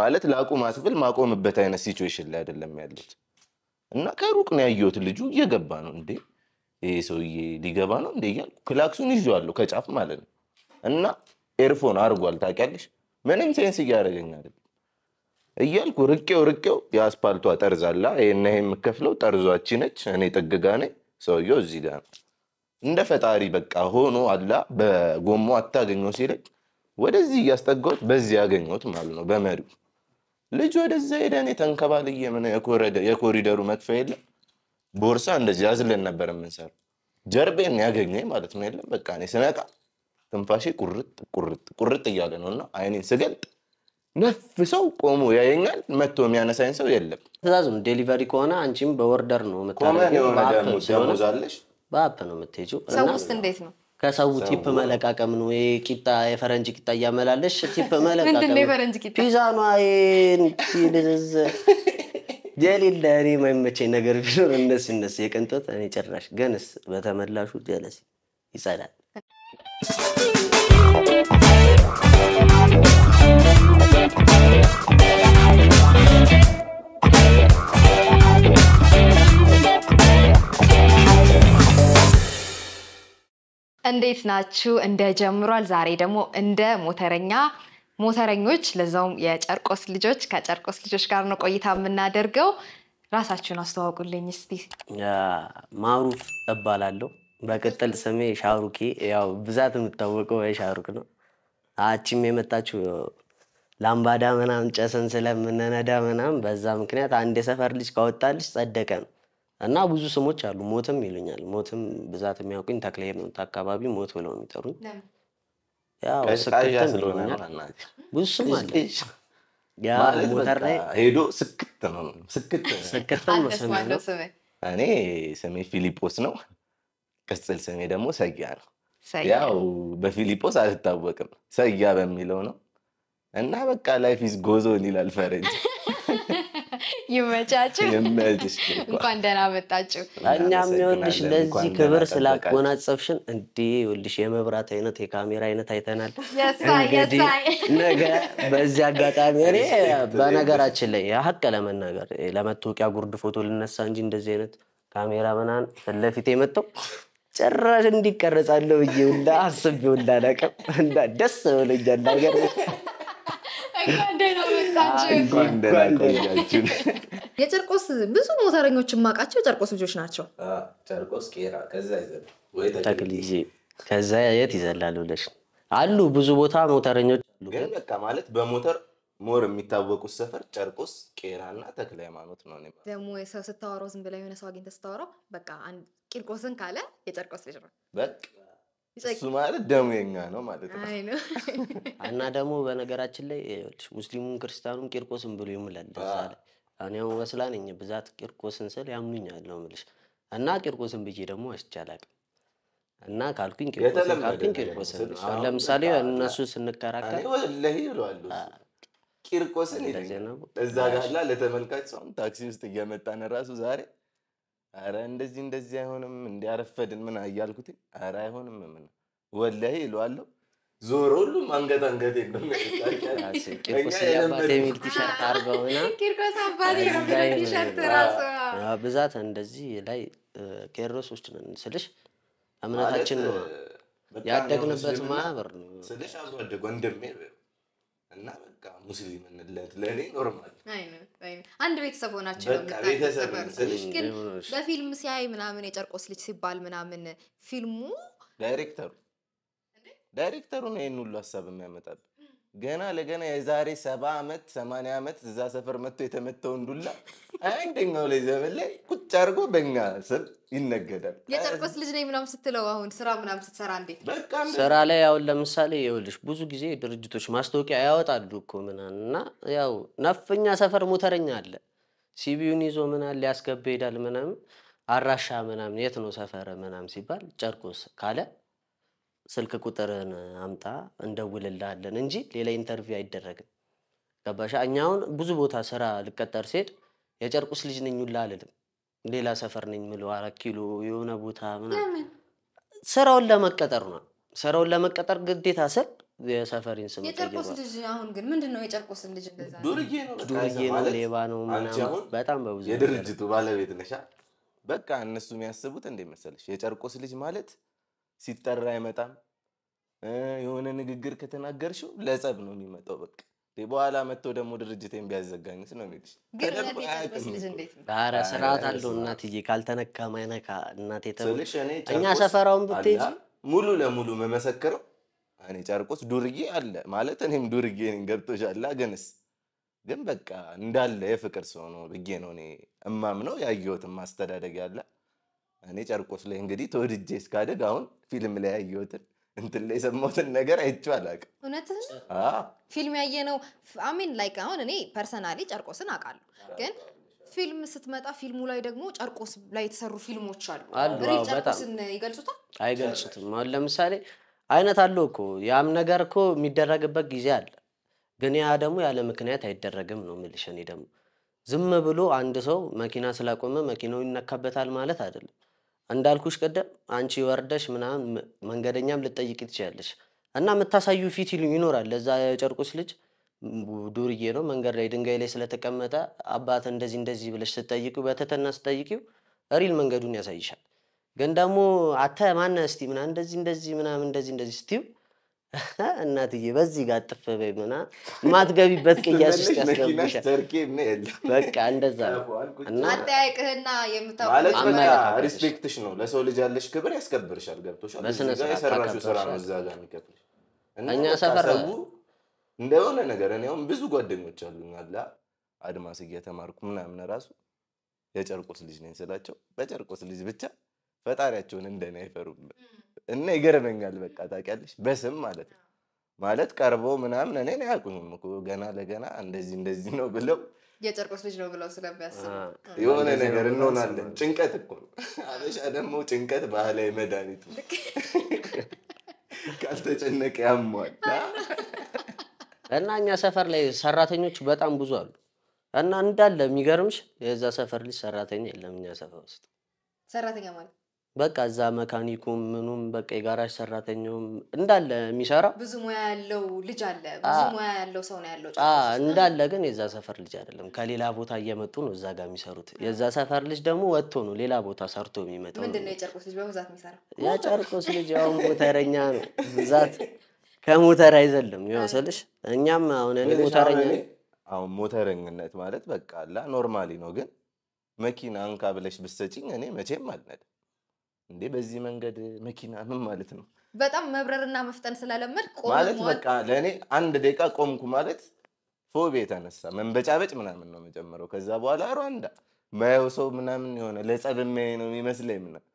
ማለት ላቁ ማስብል ማቆምበት አይነት ሲቹዌሽን ላይ አይደለም ያሉት እና ከሩቅ ነው ያየሁት። ልጁ እየገባ ነው እንዴ ይሄ ሰውዬ ሊገባ ነው እንዴ እያልኩ ክላክሱን ይዤዋለሁ ከጫፍ ማለት ነው። እና ኤርፎን አድርጓል ታውቂያለሽ። ምንም ሴንስ እያደረገኝ አይደለም እያልኩ ርቄው ርቄው የአስፓልቷ ጠርዝ አላ ይህ የምከፍለው ጠርዟቺ ነች። እኔ ጥግጋ ነኝ፣ ሰውየው እዚህ ጋር ነው። እንደ ፈጣሪ በቃ ሆኖ አላ በጎማ አታገኘው ሲለኝ ወደዚህ እያስጠጋሁት በዚህ ያገኘሁት ማለት ነው በመሪው ልጅ ወደዛ ሄደ። እኔ ተንከባልዬ ምን የኮሪደሩ መክፈያ የለም ቦርሳ እንደዚህ ያዝለን ነበር የምንሰራው። ጀርቤን ያገኘ ማለት ነው። የለም በቃ እኔ ስነቃ ትንፋሼ ቁርጥ ቁርጥ ቁርጥ እያለ ነው እና አይኔን ስገልጥ ነፍ ሰው ቆሞ ያየኛል። መጥቶ የሚያነሳኝ ሰው የለም። ትእዛዙም ዴሊቨሪ ከሆነ አንቺም በወርደር ነው የምታደርገው። በአፕ ነው የምትሄጂው። ሰው ውስጥ እንዴት ነው ከሰው ቲፕ መለቃቀም ነው። ቂጣ የፈረንጅ ቂጣ እያመላለሽ ቲፕ መለቃቀም የፈረንጅ ቂጣ ፒዛ ነው። የሌለ እኔ የማይመቸኝ ነገር ቢኖር እነስ እነሱ የቅንጦት እኔ ጭራሽ ገንስ በተመላሹ ጀለስ ይጸዳል። እንዴት ናችሁ? እንደ ጀምሯል። ዛሬ ደግሞ እንደ ሞተረኛ ሞተረኞች ለዛውም የጨርቆስ ልጆች ከጨርቆስ ልጆች ጋር ነው ቆይታ የምናደርገው። ራሳችሁን አስተዋውቁልኝ እስቲ። ማሩፍ እባላለሁ። በቅጥል ስሜ ሻሩኬ። ያው ብዛት የምታወቀው በሻሩክ ነው። አቺም የመጣችው ላምባዳ ምናምን ጨሰን ስለምንነዳ ምናምን በዛ ምክንያት አንድ የሰፈር ልጅ ካወጣልሽ ጸደቀ ነው እና ብዙ ስሞች አሉ። ሞትም ይሉኛል። ሞትም ብዛት የሚያውቁኝ ተክለሄድ ነው። አካባቢ ሞት ብለው የሚጠሩኝ ብዙ ስም አለ። ሞተር ላይ ሄዶ ስክት ነው ስክት ስክት ነው ስሜ ነው። እኔ ስሜ ፊሊጶስ ነው። ቅጽል ስሜ ደግሞ ሰያ ነው። ያው በፊሊጶስ አልታወቅም ሰያ በሚለው ነው እና በቃ ላይፍ ኢዝ ጎዞ ይላል ፈረንጅ ይመቻችሁ። እንኳን ደህና መጣችሁ። እኛም ይኸውልሽ ለዚህ ክብር ስላጎናጸፍሽን፣ እንዴ ይኸውልሽ የመብራት አይነት የካሜራ አይነት አይተናል። እንግዲህ ነገ በዚህ አጋጣሚ እኔ በነገራችን ላይ ሀቅ ለመናገር ለመታወቂያ ጉርድ ፎቶ ልነሳ እንጂ እንደዚህ አይነት ካሜራ ምናምን ፊት ለፊት የመጣው ጭራሽ እንዲቀረጻለሁ ብዬ ሁላ አስቤ ሁላ አላውቅም። ደስ ብሎኛል ነገር የጨርቆስ ብዙ ሞተረኞች የማውቃቸው የጨርቆስ ልጆች ናቸው። ጨርቆስ ቄራ፣ ከዛ ይዘል ተክልዬ፣ ከዛ የት ይዘላል ብለሽ አሉ። ብዙ ቦታ ሞተረኞች አሉ። ግን በቃ ማለት በሞተር ሞር የሚታወቁት ሰፈር ጨርቆስ ቄራ እና ተክለ ሃይማኖት ነው። ደግሞ የሰው ስታወራው ዝም ብላ የሆነ ሰው አግኝተህ ስታወራው በቃ ቂርቆስን ካለ የጨርቆስ ልጅ ነው በቃ እሱ ማለት ደሙ የኛ ነው ማለት ነው። እና ደግሞ በነገራችን ላይ ሙስሊሙም ክርስቲያኑም ቂርቆስን ብሎ ይምላል። እኔ ያው ወስላን ነኝ ብዛት ቂርቆስን ስል ያምኑኛል ነው የምልሽ። እና ቂርቆስን ብዬ ደግሞ አስቻላቅ እና ካልኩኝ ቂርቆስን ካልኩኝ ቂርቆስን አሁን ለምሳሌ እነሱ ስንከራከር ወላሂ ይለዋሉ ቂርቆስን እዛ ጋላ ለተመልካች ሰውም ታክሲ ውስጥ እየመጣን ራሱ ዛሬ አረ እንደዚህ እንደዚህ አይሆንም እንዲያረፈድን ምን እያልኩት አረ አይሆንም ምን ወላሂ ይለዋለሁ። ዞሮ ሁሉም አንገት አንገት የሚል ቲሸርት አርገውና ብዛት እንደዚህ ላይ ቄሮሶች ነን ስልሽ እምነታችን ነው ያደግንበት ማህበር ነው ስልሽ አዙ አደጉ እንደሜ እና በቃ ሙስሊምነት ለእኔ ኖርማል አንድ ቤተሰብ ሆናቸው ቤተሰብ ስልሽ ግን በፊልም ሲያይ ምናምን የጨርቆስ ልጅ ሲባል ምናምን ፊልሙ ዳይሬክተሩ ዳይሬክተሩ ነው ይህን ሁሉ ሀሳብ የሚያመጣብን ገና ለገና የዛሬ ሰባ ዓመት ሰማንያ ዓመት እዛ ሰፈር መጥቶ የተመተውን ዱላ አንደኛው ላይ ዘመን ላይ ቁጭ አድርጎ በኛ ስር ይነገዳል። የጨርቆስ ልጅ ነኝ ምናምን ስትለው አሁን ስራ ምናምን ስትሰራ እንዴት ስራ ላይ አሁን ለምሳሌ ይኸውልሽ ብዙ ጊዜ ድርጅቶች ማስታወቂያ ያወጣሉ እኮ ምናምን እና ያው ነፍኛ ሰፈር ሞተረኛ አለ ሲቢዩን ይዞ ምናምን ሊያስገባ ይሄዳል ምናምን አራሻ ምናምን የት ነው ሰፈር ምናምን ሲባል ጨርቆስ ካለ ስልክ ቁጥርህን አምጣ እንደውልልሃለን እንጂ ሌላ ኢንተርቪው አይደረግም። ገባሽ? እኛ አሁን ብዙ ቦታ ስራ ልቀጠር ስሄድ የጨርቁስ ልጅ ነኝ ሁላ አልልም። ሌላ ሰፈር ነኝ ምለው አራት ኪሎ የሆነ ቦታ ምናምን ስራውን ለመቀጠር ነው። ስራውን ለመቀጠር ግዴታ ስል የሰፈሪን ስም የጨርቆስ ልጅ አሁን ግን ምንድን ነው የጨርቆስ ልጅ ዱርዬ ነው፣ ሌባ ነው ምናምን በጣም በብዙ የድርጅቱ ባለቤት ነሻ። በቃ እነሱ የሚያስቡት እንደ መሰለሽ የጨርቆስ ልጅ ማለት ሲጠራ አይመጣም። የሆነ ንግግር ከተናገርሽው ለጸብ ነው የሚመጣው። በቃ በኋላ መጥቶ ደግሞ ድርጅቴን ቢያዘጋኝስ ነው የሚልሽ። ኧረ ስርዓት አለው እናትዬ፣ ካልተነካ ማይነካ እናቴ ተብልሽ። እኛ ሰፈራውን ብትሄጂ ሙሉ ለሙሉ መመሰክረው እኔ ጨርቆስ ዱርዬ አለ ማለት እኔም ዱርዬ ነኝ። ገብቶሻል። ግንስ ግን በቃ እንዳለ የፍቅር ሰው ነው ብዬ ነው እኔ እማም ነው ያየሁት ማስተዳደግ ያለ እኔ ጨርቆስ ላይ እንግዲህ ተወድጄ እስካደግ አሁን ፊልም ላይ ያየሁትን እንትን ላይ የሰማሁትን ነገር አይቼው አላውቅም። እውነትህን ፊልም ያየነው አሚን ላይክ አሁን እኔ ፐርሰናሊ ጨርቆስን አውቃለሁ ግን ፊልም ስትመጣ ፊልሙ ላይ ደግሞ ጨርቆስ ላይ የተሰሩ ፊልሞች አሉ አሉ። ጨርቆስን ይገልጹታል? አይገልጹትም። አሁን ለምሳሌ አይነት አለው እኮ ያም ነገር እኮ የሚደረግበት ጊዜ አለ። ግን ያ ደግሞ ያለ ምክንያት አይደረግም ነው የምልሽ። እኔ ደግሞ ዝም ብሎ አንድ ሰው መኪና ስላቆመ መኪናው ይነካበታል ማለት አይደለም። እንዳልኩሽ ቀደም አንቺ ወርደሽ ምናምን መንገደኛም ልጠይቅ ትችላለሽ እና የምታሳዩ ፊት ይኖራል። ለዛ የጨርቁስ ልጅ ዱርዬ ነው፣ መንገድ ላይ ድንጋይ ላይ ስለተቀመጠ አባት እንደዚህ እንደዚህ ብለሽ ስትጠይቂው፣ በተተና ስትጠይቂው ሪል መንገዱን ያሳይሻል። ግን ደግሞ አተ ማነ እስቲ ምናምን እንደዚህ እንደዚህ ምናምን እንደዚህ እንደዚህ ስትይው እናትዬ በዚህ ጋር ጥፍ በይ ምና ማትገቢበት ቅያስ ውስጥ ያስገቡሻል። በቃ እንደዛ ነው ሪስፔክትሽ ነው። ለሰው ልጅ ያለሽ ክብር ያስከብርሻል። ገብቶሻል። በስነ ስርዓት የሰራሽው ስራ ነው እዛ ጋር የሚከፍልሽ። እኛ ሰፈር እንደሆነ ነገር እኔ ብዙ ጓደኞች አሉ ላ አድማስ እየተማርኩ ምናምን ራሱ የጨርቆስ ልጅ ነኝ ስላቸው በጨርቆስ ልጅ ብቻ ፈጣሪያቸውን እንደኔ አይፈሩም እና ይገርመኛል። በቃ ታውቂያለሽ፣ በስም ማለት ነው ማለት ቀርቦ ምናምን እኔ አያውቁኝም እኮ ገና ለገና እንደዚህ እንደዚህ ነው ብለው የጨርቆስ ልጅ ነው ብለው ስለሚያስቡ የሆነ ነገር እንሆናለን። ጭንቀት እኮ ነው። አበሻ ደግሞ ጭንቀት ባህላዊ መድኃኒቱ ካልተጨነቀ ያሟል። እና እኛ ሰፈር ላይ ሰራተኞች በጣም ብዙ አሉ። እና እንዳለ የሚገርምሽ የዛ ሰፈር ልጅ ሰራተኛ የለም እኛ ሰፈር ውስጥ ሰራተኛ ማለት በቃ እዛ መካኒኩም ምኑም በቃ የጋራጅ ሰራተኛውም እንዳለ የሚሰራ ብዙ ሙያ ያለው ልጅ አለ። ብዙ ሙያ ያለው ሰው ነው ያለው። እንዳለ ግን የዛ ሰፈር ልጅ አይደለም። ከሌላ ቦታ እየመጡ ነው እዛ ጋር የሚሰሩት። የዛ ሰፈር ልጅ ደግሞ ወጥቶ ነው ሌላ ቦታ ሰርቶ የሚመጣው። ምንድን ነው የጨርቆስ ልጅ በብዛት የሚሰራው? የጨርቆስ ልጅ ያው ሞተረኛ ነው ብዛት ከሞተር አይዘልም። ያው ስልሽ እኛም አሁን እኔ ሞተረኛ አሁን ሞተረኝነት ማለት በቃ አላ ኖርማሊ ነው። ግን መኪና አንካ ብለሽ ብትሰጪኝ እኔ መቼም አልነድም እንዴ በዚህ መንገድ መኪና ምን ማለት ነው? በጣም መብረርና መፍጠን ስለለመድ ማለት በቃ ለእኔ አንድ ደቂቃ ቆምኩ ማለት ፎቤ የተነሳ መንበጫበጭ ምናምን ነው መጨመረው። ከዛ በኋላ ሩዋንዳ ማየው ሰው ምናምን የሆነ ለጸብ የሚያይ ነው የሚመስለኝ ምናምን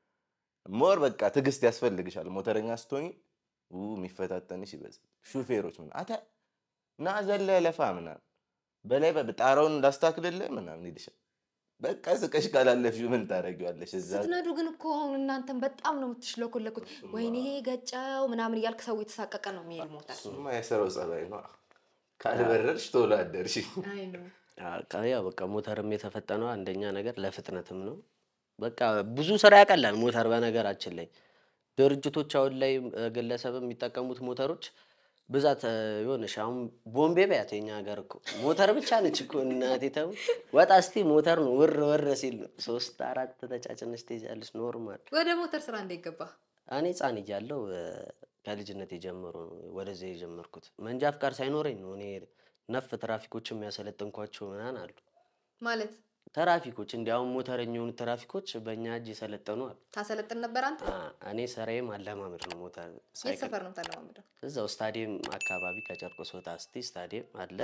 ሞር በቃ ትዕግስት ያስፈልግሻል። ሞተረኛ ስትሆኝ የሚፈታተንሽ ይበዛል። ሹፌሮች ምና አተ ና ለፋ ምናምን በላይ ጣራውን እንዳስታክልልህ ምናምን ይልሻል። በቃ ስቀሽ ካላለፍሽ ምን ታደርጊዋለሽ? እዛ ስትነዱ ግን እኮ አሁን እናንተን በጣም ነው የምትሽለኮለኩት። ወይኔ ገጨው ምናምን እያልክ ሰው የተሳቀቀ ነው የሚሄድ ሞታ። እሱማ የሰራው ጸባይ ነው። ካልበረርሽ ቶሎ አደርሽ። ያው በቃ ሞተርም የተፈጠነው አንደኛ ነገር ለፍጥነትም ነው። በቃ ብዙ ስራ ያቀላል ሞተር። በነገራችን ላይ ድርጅቶች አሁን ላይ ግለሰብ የሚጠቀሙት ሞተሮች ብዛት የሆነሽ አሁን ቦምቤ በያት የኛ ሀገር እኮ ሞተር ብቻ ነች እኮ እናቴ ተው ወጣ እስቲ ሞተር ነው ውር ውር ሲል ሶስት አራት ተጫጭነሽ ትይዛለሽ። ኖርማል ወደ ሞተር ስራ እንዴት ገባ? እኔ ህፃን እያለሁ ከልጅነት የጀመሩ ወደዚያ የጀመርኩት መንጃ ፍቃድ ሳይኖረኝ ነው። እኔ ነፍ ትራፊኮች የሚያሰለጥንኳቸው ምናን አሉ ማለት ተራፊኮች እንዲያውም ሞተረኛ የሆኑ ተራፊኮች በእኛ እጅ የሰለጠኑ አሉ። ታሰለጥን ነበር አንተ? እኔ ስራዬ አለማመድ ነው። ሞተር ሰፈር ነው የምታለማምደው? እዛው ስታዲየም አካባቢ ከጨርቆስ ወጣ ስቲ ስታዲየም አለ።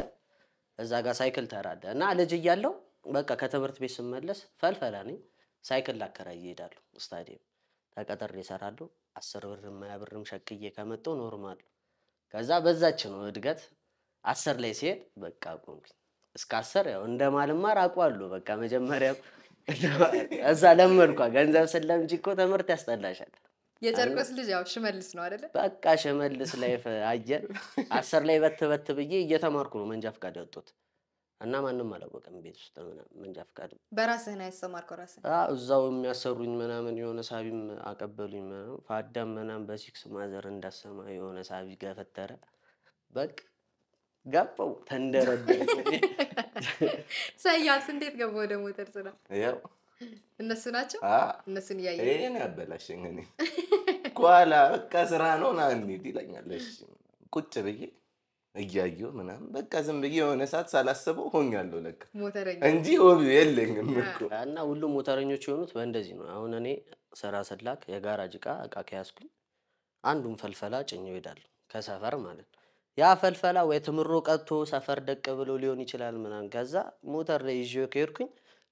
እዛ ጋር ሳይክል ተራለ እና ልጅ እያለው በቃ ከትምህርት ቤት ስመለስ ፈልፈላ ነኝ ሳይክል ላከራይ ይሄዳሉ ስታዲየም ተቀጥሬ እሰራለሁ። አስር ብርም ሀያ ብርም ሸክዬ ከመጣሁ ኖርማል። ከዛ በዛች ነው እድገት አስር ላይ ሲሄድ በቃ ቆምኩኝ። እስከ አስር ያው ማልማር አቋሉ በቃ መጀመሪያ እዛ ለመድኳ። ገንዘብ ስለምጂ እኮ ትምህርት ያስጠላሻል። የጨርቆስ ልጅ ያው ሽመልስ ነው አይደለ? በቃ ሽመልስ ላይ አየን። አስር ላይ በት በት ብዬ እየተማርኩ ነው መንጃ ፍቃድ ያወጡት እና ማንም አላወቀም ቤት ውስጥ መንጃ ፍቃድ። በራስህ ነው ያሰማርከው ራስህ? እዛው የሚያሰሩኝ ምናምን የሆነ ሳቢም አቀበሉኝ ፋዳም ምናምን በሲክስ ማዘር እንዳሰማ የሆነ ሳቢ ገፈተረ በቃ ገባው ተንደረደ ኢሳያስ እንዴት ገባ ወደ ሞተር ስራ? ያው እነሱ ናቸው እነሱን እያየ ይህን ያበላሽኝ እኔ ከኋላ በቃ ስራ ነው ና እንሂድ ይለኛለሽ። ቁጭ ብዬ እያየሁ ምናም በቃ ዝም ብዬ የሆነ ሰዓት ሳላስበው ሆኛለሁ ለካ እንጂ ሆቢ የለኝም እኮ እና ሁሉም ሞተረኞች የሆኑት በእንደዚህ ነው። አሁን እኔ ስራ ስላክ የጋራጅ እቃ እቃ ከያዝኩኝ አንዱን ፈልፈላ ጭኝ እሄዳለሁ ከሰፈር ማለት ያ ፈልፈላ ወይ ትምሮ ቀጥቶ ሰፈር ደቅ ብሎ ሊሆን ይችላል ምናምን። ከዛ ሞተር ላይ ይዤ ከሄድኩኝ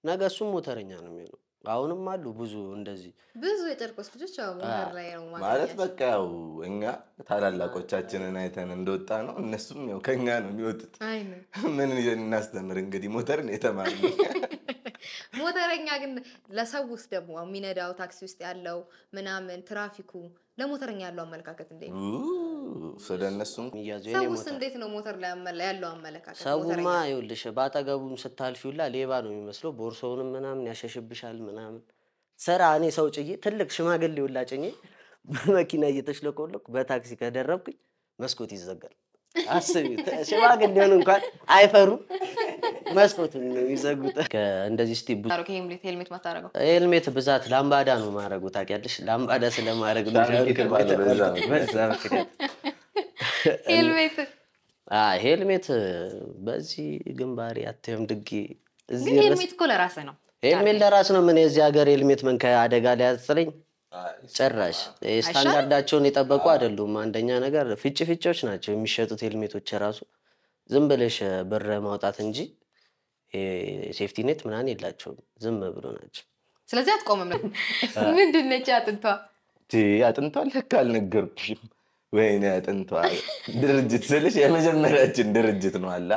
ነገ እሱም ሞተረኛ ነው የሚሆነው። አሁንም አሉ ብዙ እንደዚህ ብዙ የጨርቆስ ልጆች ሞተር ላይ ነው ማለት በቃ ያው እኛ ታላላቆቻችንን አይተን እንደወጣ ነው፣ እነሱም ያው ከኛ ነው የሚወጡት። ምን እናስተምር እንግዲህ ሞተር ነው የተማርነው። ሞተረኛ ግን ለሰው ውስጥ ደግሞ የሚነዳው ታክሲ ውስጥ ያለው ምናምን ትራፊኩ ለሞተረኛ ያለው አመለካከት እንዴት ነው? ስለ እነሱ ሰውስ እንዴት ነው ሞተር ላይ ያለው አመለካከት? ሰውማ ይኸውልሽ በአጠገቡም ስታልፊ ሁላ ሌባ ነው የሚመስለው። ቦርሶውንም ምናምን ያሸሽብሻል ምናምን። ስራ እኔ ሰው ጭዬ ትልቅ ሽማግሌ ሁላ ጭኜ በመኪና እየተሽለቆለኩ በታክሲ ከደረብኩኝ መስኮት ይዘጋል። አስቢ፣ ሽማግሌውን እንኳን አይፈሩም። መስኮቱን ነው የሚዘጉት። እንደዚህ እስኪ ሄልሜት ማታረገው ሄልሜት ብዛት ላምባዳ ነው ማድረጉ ታውቂያለሽ። ላምባዳ ስለማድረግ ሄልሜት በዚህ ግንባሬ አትም ድጌ እዚህ ሄልሜት እኮ ለራስህ ነው። ሄልሜት ለራስህ ነው። ምን የዚህ ሀገር ሄልሜት ምን ከአደጋ ሊያጽለኝ ጭራሽ ስታንዳርዳቸውን የጠበቁ አይደሉም። አንደኛ ነገር ፍጭ ፍጮች ናቸው የሚሸጡት ሄልሜቶች ራሱ ዝም ብለሽ ብር ማውጣት እንጂ ሴፍቲኔት ምናን የላቸውም። ዝም ብሎ ናቸው። ስለዚህ አትቆምም። ምንድን ነች አጥንቷ? አጥንቷ ልክ አልነገርኩሽም። ወይኔ አጥንቷ ድርጅት ስልሽ የመጀመሪያችን ድርጅት ነው አላ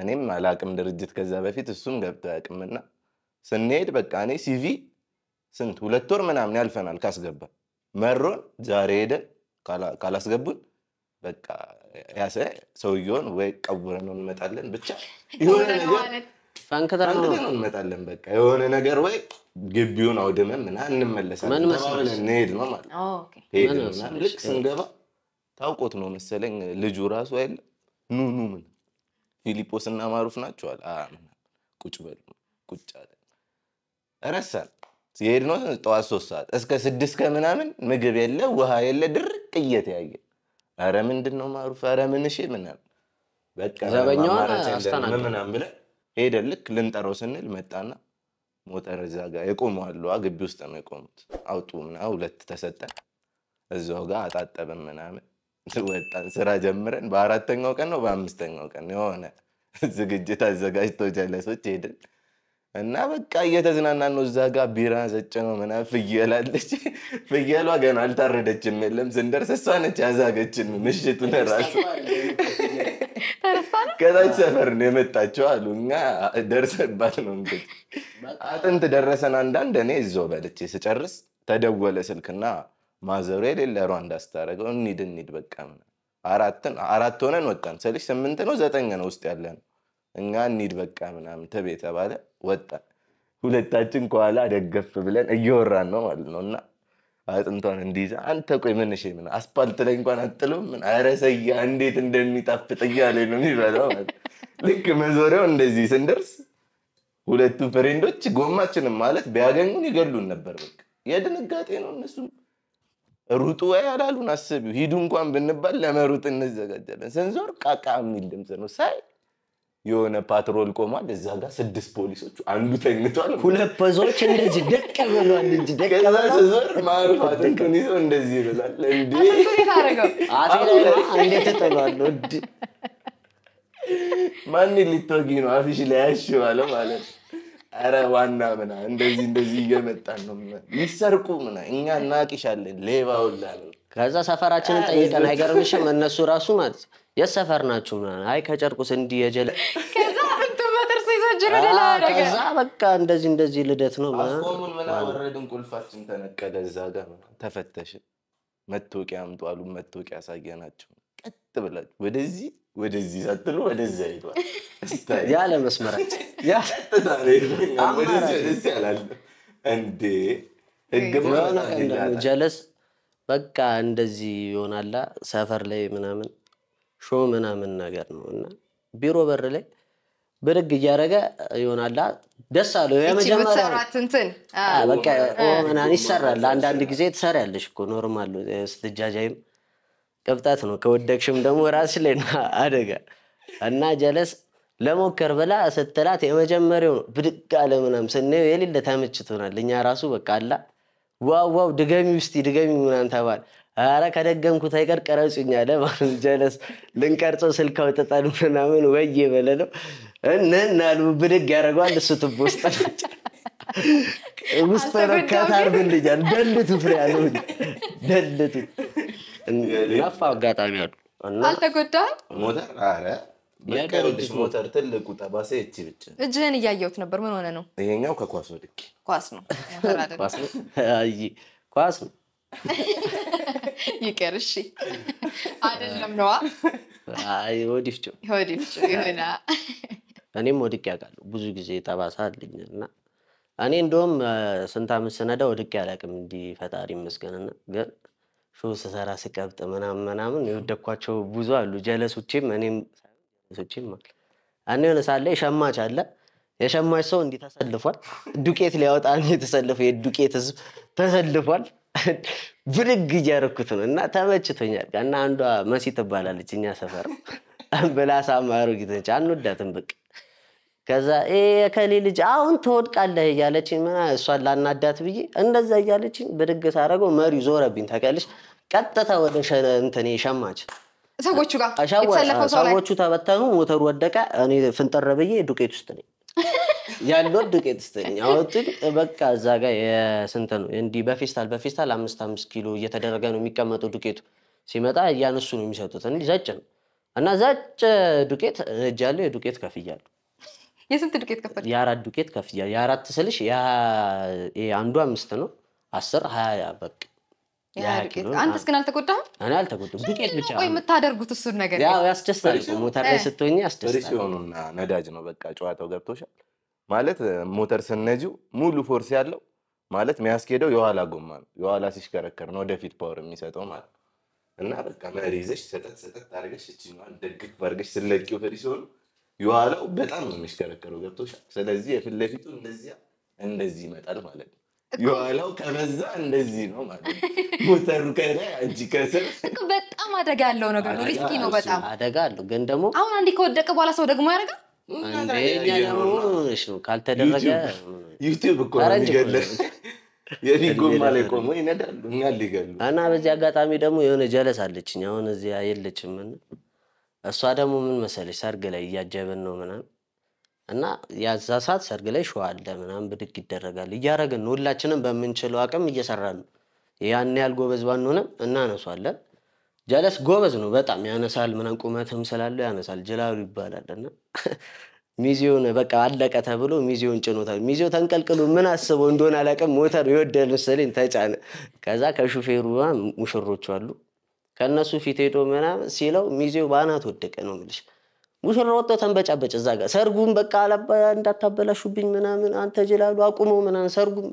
እኔም አላቅም ድርጅት ከዛ በፊት እሱም ገብቶ ያቅምና ስንሄድ በቃ እኔ ሲቪ ስንት ሁለት ወር ምናምን ያልፈናል ካስገባ መሮን ዛሬ ሄደን ካላስገቡን በቃ ያሰ ሰውየውን ወይ ቀውረን እንመጣለን ብቻ የሆነ ነገር ፈንክተን እንመጣለን። በቃ የሆነ ነገር ወይ ግቢውን አውድመን ምና እንመለሳለን ተባብለን እንሄድ ነው ማለት ሄድን። ልክ ስንገባ ታውቆት ነው መሰለኝ ልጁ ራሱ አይደለ ኑ ኑ ምን ፊሊጶስ እና ማሩፍ ናቸዋል ቁጭ በሉ ቁጭ አለ ረሳን። ሲሄድ ነው ጠዋት ሶስት ሰዓት እስከ ስድስት ከምናምን ምግብ የለ ውሃ የለ ድርቅ እየተያየ ኧረ ምንድን ነው ማሩፍ ኧረ ምንሽ ምናምን በቃ ዘበኛዋ አስተናግድ ምናምን ብለን ሄደን ልክ ልንጠራው ስንል መጣና ሞተር እዛ ጋር የቆሙ አሉ። ግቢ ውስጥ ነው የቆሙት። አውጡ ምና ሁለት ተሰጠ፣ እዛው ጋር አጣጠብን ምናምን ወጣን። ስራ ጀምረን በአራተኛው ቀን ነው በአምስተኛው ቀን የሆነ ዝግጅት አዘጋጅተው ጀለሶች ሄድን እና በቃ እየተዝናና ነው። እዛ ጋር ቢራ ዘጭ ነው ምና ፍየላለች። ፍየሏ ገና አልታረደችም። የለም ስንደርስ እሷ ነች ያዛገችን ምሽቱን ራሱ ከዛች ሰፈር ነው የመጣችው አሉ። እኛ ደርሰባት ነው እንግዲህ አጥንት ደረሰን። አንዳንድ እኔ እዛው በልቼ ስጨርስ ተደወለ ስልክና ማዘሩ የሌለ ሩዋንዳ ስታደርገው እንሂድ እንሂድ በቃ አራትን አራት ሆነን ወጣን። ስልሽ ስምንት ነው ዘጠኝ ነው ውስጥ ያለ ነው። እኛ እንሂድ በቃ ምናምን ተቤ ተባለ ወጣን። ሁለታችን ከኋላ ደገፍ ብለን እየወራን ነው ማለት ነው እና አጥንቷን እንዲይዛ አንተ ቆይ መነሽ ምን አስፓልት ላይ እንኳን አጥሎ ምን አረሰያ እንዴት እንደሚጣፍጥ እያለ ነው የሚበላው። ልክ መዞሪያው እንደዚህ ስንደርስ ሁለቱ ፍሬንዶች ጎማችንም ማለት ቢያገኙን ይገሉን ነበር። በቃ የድንጋጤ ነው። እነሱም ሩጡ ወይ አላሉን። አስቢው ሂዱ እንኳን ብንባል ለመሩጥ እንዘጋጃለን። ስንዞር ቃቃ የሚል ድምፅ ነው ሳይ የሆነ ፓትሮል ቆሟል። እዛ ጋር ስድስት ፖሊሶች አንዱ ተኝቷል። ሁለት ፖዞች እንደዚህ ደቀ ብሏል እንጂ ደቀበሏል። ማርፋትን ይዘው እንደዚህ ይላል። እንዴት ጥሏል? ወድ ማን ሊቶጊ ነው? አፊሽ ላያሽ ባለ ማለት ኧረ ዋና ምና እንደዚህ እንደዚህ እየመጣን ነው። ሊሰርቁ ምና እኛ እናቂሻለን ሌባ ሁላ ነው ከዛ ሰፈራችንን ጠይቀን አይገርምሽም? እነሱ ራሱ ማለት የት ሰፈር ናችሁ? አይ ከጨርቁስ እንዲህ የጀለ ከዛ በቃ እንደዚህ እንደዚህ ልደት ነው ምናምን ቁልፋችን ተነቀደ። እዛ ጋር ተፈተሽን። መታወቂያ አምጡ አሉ። መታወቂያ አሳየናቸው። ቀጥ ብላችሁ ወደዚህ ወደዚህ ሳትሉ ወደዚያ ሄዷል። ያለ መስመራችን ያለ እንዴ ጀለስ በቃ እንደዚህ ይሆናላ ሰፈር ላይ ምናምን ሾ ምናምን ነገር ነው እና ቢሮ በር ላይ ብድግ እያደረገ ይሆናላ ደስ አለው። የመጀመሪያ ይሰራል። አንዳንድ ጊዜ ትሰሪያለሽ እኮ ኖርማል ስትጃጃይም ቅብጠት ነው። ከወደቅሽም ደግሞ ራስ ላይ አደጋ እና ጀለስ ለሞከር ብላ ስትላት የመጀመሪያው ብድግ አለ ምናምን ስናየው የሌለ ተምችቶናል። እኛ ራሱ በቃ አላ ዋው ዋው ድገሚ ውስጥ ድገሚ ምናምን ተባል። አረ ከደገምኩት አይቀር ቀረጹኝ አለ ማለት ጀለስ ልንቀርጸው ስልክ አውጥተን ምናምን ወይ የበለ ነው እናሉ ብድግ ያደረገዋል። እሱ ቱቦ ውስጥ ውስጥ ረካት አርግልኛል። ደልቱ ፍሬ ያለ ደልቱ ነፋ አጋጣሚ አሉ አልተጎዳል ሞተር አረ የቀረልሽ ሞተር ትልቁ ጠባሴ እቺ ብቻ። እጅህን እያየሁት ነበር። ምን ሆነ ነው? ይሄኛው ከኳስ ወድቄ። ኳስ ነው ኳስ ነው። ይቅር እሺ። አይደለም ነዋ። ወዲፍጮ ወዲፍጮ ይሆና እኔም ወድቅ ያውቃለሁ። ብዙ ጊዜ ጠባሳ አለኝ እና እኔ እንደውም ስንት ዓመት ስነዳ ወድቄ አላውቅም። እንዲህ ፈጣሪ ይመስገንና ግን ሾው ስሰራ ስቀብጥ ምናምን ምናምን የወደኳቸው ብዙ አሉ። ጀለሶቼም እኔም አንድ የሆነ ሳለ የሸማች አለ የሸማች ሰው እንዲህ ተሰልፏል። ዱቄት ሊያወጣ የተሰለፈ የዱቄት ህዝብ ተሰልፏል። ብድግ እያደረኩት ነው እና ተመችቶኛል። እና አንዷ መሲ ትባላለች እኛ ሰፈር ብላሳ አሮጊት ነች፣ አንወዳትም ብቅ ከዛ የከሌ ልጅ አሁን ትወድቃለህ እያለችኝ ምና እሷን ላናዳት ብዬ እንደዛ እያለችኝ ብድግ ሳደርገው መሪው ዞረብኝ። ተቀልሽ ቀጥታ ወደ እንትን ሸማች ሰዎቹ ጋር ሰዎቹ ተበተኑ፣ ሞተሩ ወደቀ። እኔ ፍንጠር ብዬ ዱቄት ውስጥ ነኝ ያለው ዱቄት ውስጥ ነኝ። አሁን በቃ እዛ ጋር የስንት ነው እንዲህ በፌስታል በፌስታል አምስት አምስት ኪሎ እየተደረገ ነው የሚቀመጠው። ዱቄቱ ሲመጣ እያነሱ ነው የሚሰጡት። እንዲህ ዘጭ ነው እና ዘጭ ዱቄት እጃለሁ። የዱቄት ከፍያለሁ። የስንት ዱቄት ከፈል? የአራት ዱቄት ከፍያለሁ። የአራት ስልሽ አንዱ አምስት ነው፣ አስር ሀያ በቃ አንተ እስግን አልተጎዳህም? እኔ አልተጎዳም። ዱቄት ብቻ ወይ የምታደርጉት እሱን ነገር ያው ያስደስታል። ሞተር ላይ ስትሆኝ ያስደስታል። ሲሆኑና ነዳጅ ነው በቃ ጨዋታው ገብቶሻል ማለት ሞተር ስነጂው ሙሉ ፎርስ ያለው ማለት የሚያስኬደው የኋላ ጎማ ነው። የኋላ ሲሽከረከር ነው ወደፊት ፓወር የሚሰጠው ማለት ነው። እና በቃ መሪ ይዘሽ ሰጠት ሰጠት አድርገሽ እችኛዋን ደግፍ አድርገሽ ስለቂው ፍሪ ሲሆኑ የኋላው በጣም ነው የሚሽከረከረው ገብቶሻል። ስለዚህ የፊት ለፊቱ እንደዚያ እንደዚህ ይመጣል ማለት ነው። የኋላው ከበዛ እንደዚህ ነው ማለት ሞተሩ ከላይ እጅ ከስር በጣም አደጋ ያለው ነገር ነው። ሪስኪ ነው በጣም አደጋ አለው። ግን ደግሞ አሁን አንዴ ከወደቀ በኋላ ሰው ደግሞ ያደርጋል። ካልተደረገ ዩቲዩብ እኮ ነው የሚገለህ። የኔ ጎማ ላይ ቆሞ ይነዳሉ እና ሊገሉ እና በዚህ አጋጣሚ ደግሞ የሆነ ጀለስ አለችኝ። አሁን እዚያ የለችም እሷ ደግሞ ምን መሰለች ሰርግ ላይ እያጀብን ነው ምናምን እና ያዛ ሰዓት ሰርግ ላይ ሸዋ አለ ምናምን ብድግ ይደረጋል። እያደረግን ነው፣ ሁላችንም በምንችለው አቅም እየሰራን ነው። ያን ያህል ጎበዝ ባንሆንም እናነሷለን። ጀለስ ጎበዝ ነው በጣም ያነሳል፣ ምናምን ቁመትም ስላለው ያነሳል። ጅላሉ ይባላል እና ሚዜውን በቃ አለቀ ተብሎ ሚዜውን ጭኖታል። ሚዜው ተንቀልቅሎ ምን አስበው እንደሆነ አላውቅም። ሞተር የወደድ መሰለኝ ተጫነ። ከዛ ከሹፌሩ ሙሽሮቹ አሉ ከእነሱ ፊት ሄዶ ምናምን ሲለው ሚዜው በአናት ወደቀ ነው የምልሽ ሙሽራ ወጥቶ ተንበጫበጭ እዛ ጋር ሰርጉም በቃ አላባ እንዳታበላሹብኝ ምናምን አንተ ጅላሉ አቁመው ምናምን ሰርጉም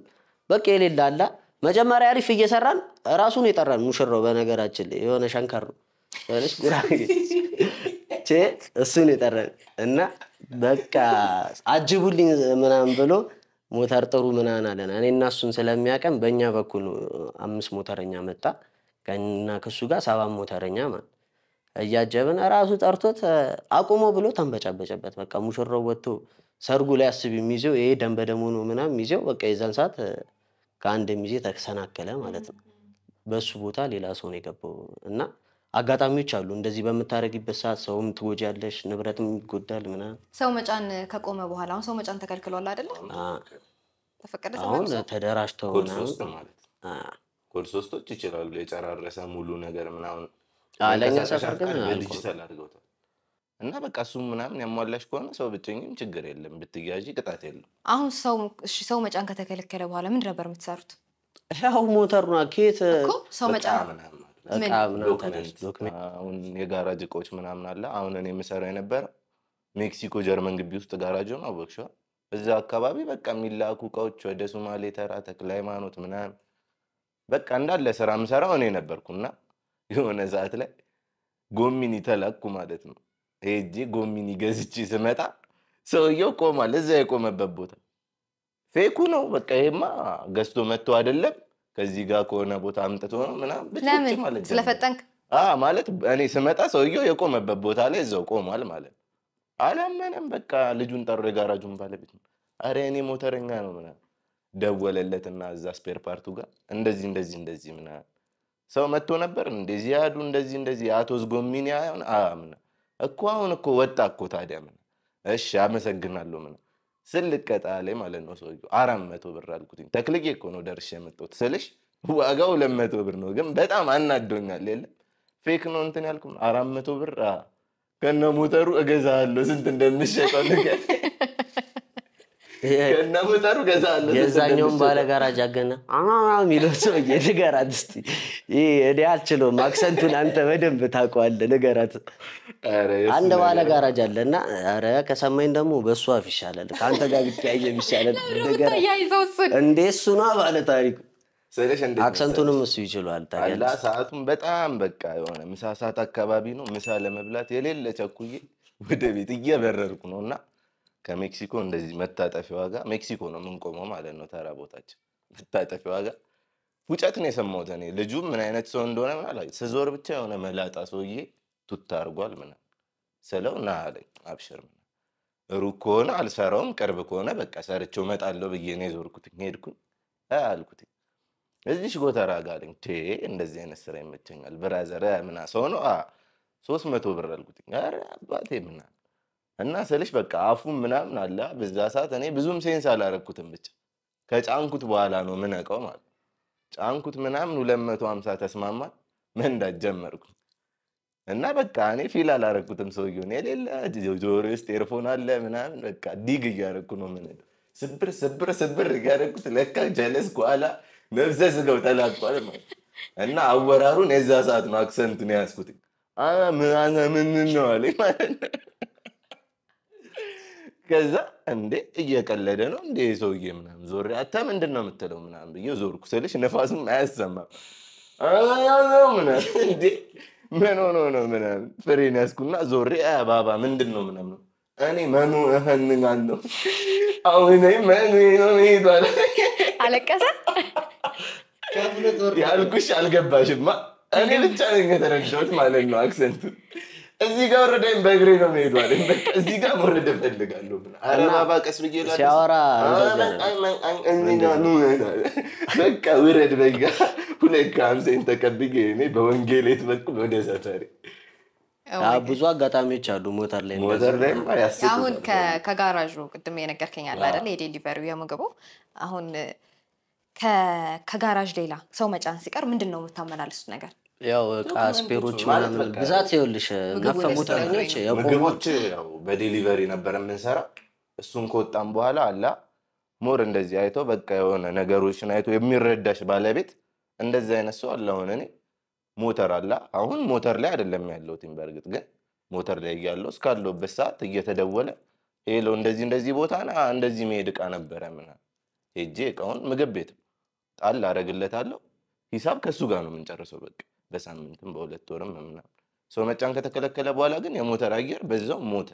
በቃ የሌለ አላ መጀመሪያ አሪፍ እየሰራን ራሱን የጠራን ሙሽራው በነገራችን ላይ የሆነ ሸንካር ነው ሆነች ጉራጌ እሱን የጠራን እና በቃ አጅቡልኝ ምናምን ብሎ ሞተር ጥሩ ምናምን አለን። እኔ እና እሱን ስለሚያቀም በእኛ በኩል አምስት ሞተረኛ መጣ ከና ከሱ ጋር ሰባ ሞተረኛ ማለት እያጀብን ራሱ ጠርቶት አቁሞ ብሎ ተንበጨበጨበት። በቃ ሙሽራው ወጥቶ ሰርጉ ላይ አስብ የሚይዘው ይሄ ደም በደሙ ነው ምናምን ይዘው በቃ የዛን ሰዓት ከአንድ ሚዜ ተሰናከለ ማለት ነው። በሱ ቦታ ሌላ ሰው ነው የገባው እና አጋጣሚዎች አሉ። እንደዚህ በምታደረግበት ሰዓት ሰውም ትጎጃለሽ፣ ንብረትም ይጎዳል ምናምን። ሰው መጫን ከቆመ በኋላ አሁን ሰው መጫን ተከልክሏል አይደለ? ተፈቀደ። አሁን ተደራጅተው ኮድ ሶስት ማለት ሶስቶች ይችላሉ። የጨራረሰ ሙሉ ነገር ምናምን ለእኛ ሰፈር ግን ዲጂታል አድርገውታል። እና በቃ እሱ ምናምን ያሟላሽ ከሆነ ሰው ብትሆኝም ችግር የለም፣ ብትያዥ ቅጣት የለም። አሁን ሰው ሰው መጫን ከተከለከለ በኋላ ምን ነበር የምትሰሩት? ያው ነ ኬት ሰው መጫን የጋራጅ እቃዎች ምናምን አለ። አሁን እኔ የምሰራ የነበረ ሜክሲኮ ጀርመን ግቢ ውስጥ ጋራጅ ነው አወቅሽዋል። እዛ አካባቢ በቃ የሚላኩ እቃዎች ወደ ሶማሌ ተራ፣ ተክለ ሃይማኖት ምናምን በቃ እንዳለ ስራ የምሰራው እኔ ነበርኩና የሆነ ሰዓት ላይ ጎሚኒ ተላኩ ማለት ነው። ሄጄ ጎሚኒ ገዝቺ ስመጣ ሰውየው ቆሟል። እዛ የቆመበት ቦታ ፌኩ ነው። በቃ ይሄማ ገዝቶ መጥቶ አይደለም ከዚህ ጋር ከሆነ ቦታ አምጥቶ ነው ምናምን ማለት ስለፈጠንክ ማለት እኔ ስመጣ ሰውየው የቆመበት ቦታ ላይ እዛው ቆሟል ማለት ነው። አላመነም። በቃ ልጁን ጠሮ የጋራጁን ባለቤት ነው። አረ እኔ ሞተረኛ ነው ምናምን ደወለለትና እዛ ስፔር ፓርቱ ጋር እንደዚህ እንደዚህ እንደዚህ ምናምን ሰው መጥቶ ነበር እንደዚህ ያዱ እንደዚህ እንደዚህ አቶ ዝጎሚን ያሆን ምና እኮ አሁን እኮ ወጣ እኮ ታዲያ ምን እሺ አመሰግናለሁ ምን ስልቀጣ ላይ ማለት ነው ሰውዬው አራት መቶ ብር አልኩት ተክልጌ እኮ ነው ደርሼ የመጣሁት ስልሽ ዋጋው ሁለት መቶ ብር ነው፣ ግን በጣም አናዶኛል። የለም ፌክ ነው እንትን ያልኩ አራት መቶ ብር ከነ ሞተሩ እገዛለሁ ስንት እንደምሸጠው ነገር ከነምጠሩ ገዛለሁ። የዛኛውን ባለ ጋራጅ አገና የሚለው ሰውዬ ንገራት እስኪ። እኔ አልችለውም። አክሰንቱን አንተ በደንብ ታውቀዋለህ። ንገራት። አንድ ባለ ጋራጅ አለ እና ኧረ ከሰማኝ ደግሞ በእሱ አፍ ይሻላል፣ ከአንተ ጋር ብትያየም ይሻላል። እንደ እሱ ነዋ ባለ ታሪኩ አክሰንቱንም እሱ ይችሏል። ታላ ሰዓቱም በጣም በቃ የሆነ ምሳ ሰዓት አካባቢ ነው። ምሳ ለመብላት የሌለ ቸኩዬ ወደ ቤት እየበረርኩ ነው እና ከሜክሲኮ እንደዚህ መታጠፊ ዋጋ ሜክሲኮ ነው የምንቆመው ማለት ነው። ተራ ቦታችን መታጠፊ ዋጋ ውጨት ነው የሰማሁት እኔ። ልጁ ምን አይነት ሰው እንደሆነ ምን አላ ስዞር ብቻ የሆነ መላጣ ሰውዬ ቱታ አድርጓል ምናምን ስለው ና አለኝ። አብሽር ምናምን ሩቅ ከሆነ አልሰራውም፣ ቅርብ ከሆነ በቃ ሰርቼው እመጣለሁ ብዬ ነው የዞርኩትኝ። ሄድኩኝ አልኩትኝ እዚሽ ጎተራ ጋር አለኝ። እንደዚህ አይነት ስራ ይመቸኛል ብራዘር ምና ሰው ነው ሶስት መቶ ብር አልኩትኝ። አባቴ ምና እና ስልሽ በቃ አፉም ምናምን አለ። በዛ ሰዓት እኔ ብዙም ሴንስ አላረኩትም። ብቻ ከጫንኩት በኋላ ነው ምን እቀው ማለት ጫንኩት ምናምን ሁለት መቶ ሀምሳ ተስማማን። መንዳት ጀመርኩ እና በቃ እኔ ፊል አላረኩትም። ሰውየውን የሌለ ጆሮ ውስጥ ኤርፎን አለ ምናምን በቃ ዲግ እያረኩ ነው ምን ስብር ስብር ስብር እያረኩት ለካ ጀለስ ኋላ ነብሰ ስገው ተላቋል ማለት እና አወራሩን የዛ ሰዓት ነው አክሰንቱን የያዝኩት ምን ነው አለኝ ማለት ነው ከዛ እንዴ እየቀለደ ነው እንዴ ሰውዬ ምናምን ዞር አታ ምንድን ነው የምትለው ምናምን ብዬ ዞርኩ ስልሽ ነፋስም አያሰማም ምናምን ምን ሆኖ ነው ምናምን ፍሬን ያስኩና ዞሬ ባባ ምንድን ነው ምናምን እኔ መኑ እህንናለሁ አሁን መኑ ነው ይባል አለቀሰ ያልኩሽ አልገባሽማ እኔ ብቻ ነኝ የተረዳሁት ማለት ነው አክሰንቱን እዚህ ጋር ወረዳኝ በእግሬ ነው መሄዱ እዚህ ጋር መውረድ እፈልጋለሁ አረባባቀስ ሲያወራ በቃ ውረድ በጋ ሁለት ከሀምሳይን ተቀብዬ እኔ በወንጌል የት በኩል ወደ ሰፈሬ ብዙ አጋጣሚዎች አሉ። ሞተር ላይ ሞተር አሁን ከጋራዡ ቅድም የነገርከኝ አለ አይደል? የዴሊቨሪ የምግቡ አሁን ከጋራዥ ሌላ ሰው መጫን ሲቀር ምንድን ነው የምታመላልሱት ነገር? ያው እቃ ስፔሮች ምናምን ብዛት ይኸውልሽ መፈሙጠኞች ምግቦች በዴሊቨሪ ነበር የምንሰራ። እሱን ከወጣም በኋላ አላ ሞር እንደዚህ አይቶ በቃ የሆነ ነገሮችን አይቶ የሚረዳሽ ባለቤት እንደዚህ አይነት ሰው አለ። አሁን እኔ ሞተር አላ አሁን ሞተር ላይ አይደለም ያለሁት፣ በእርግጥ ግን ሞተር ላይ እያለሁ እስካለሁበት ሰዓት እየተደወለ ሄሎ እንደዚህ እንደዚህ ቦታ ና እንደዚህ መሄድ እቃ ነበረ ምናምን ሄጄ እቃውን ምግብ ቤት ጣል አደርግለታለሁ። ሂሳብ ከእሱ ጋር ነው የምንጨርሰው በቃ በሳምንትም በሁለት ወርም ምናምን ሰው መጫን ከተከለከለ በኋላ ግን የሞተር አየር በዛው ሞተ።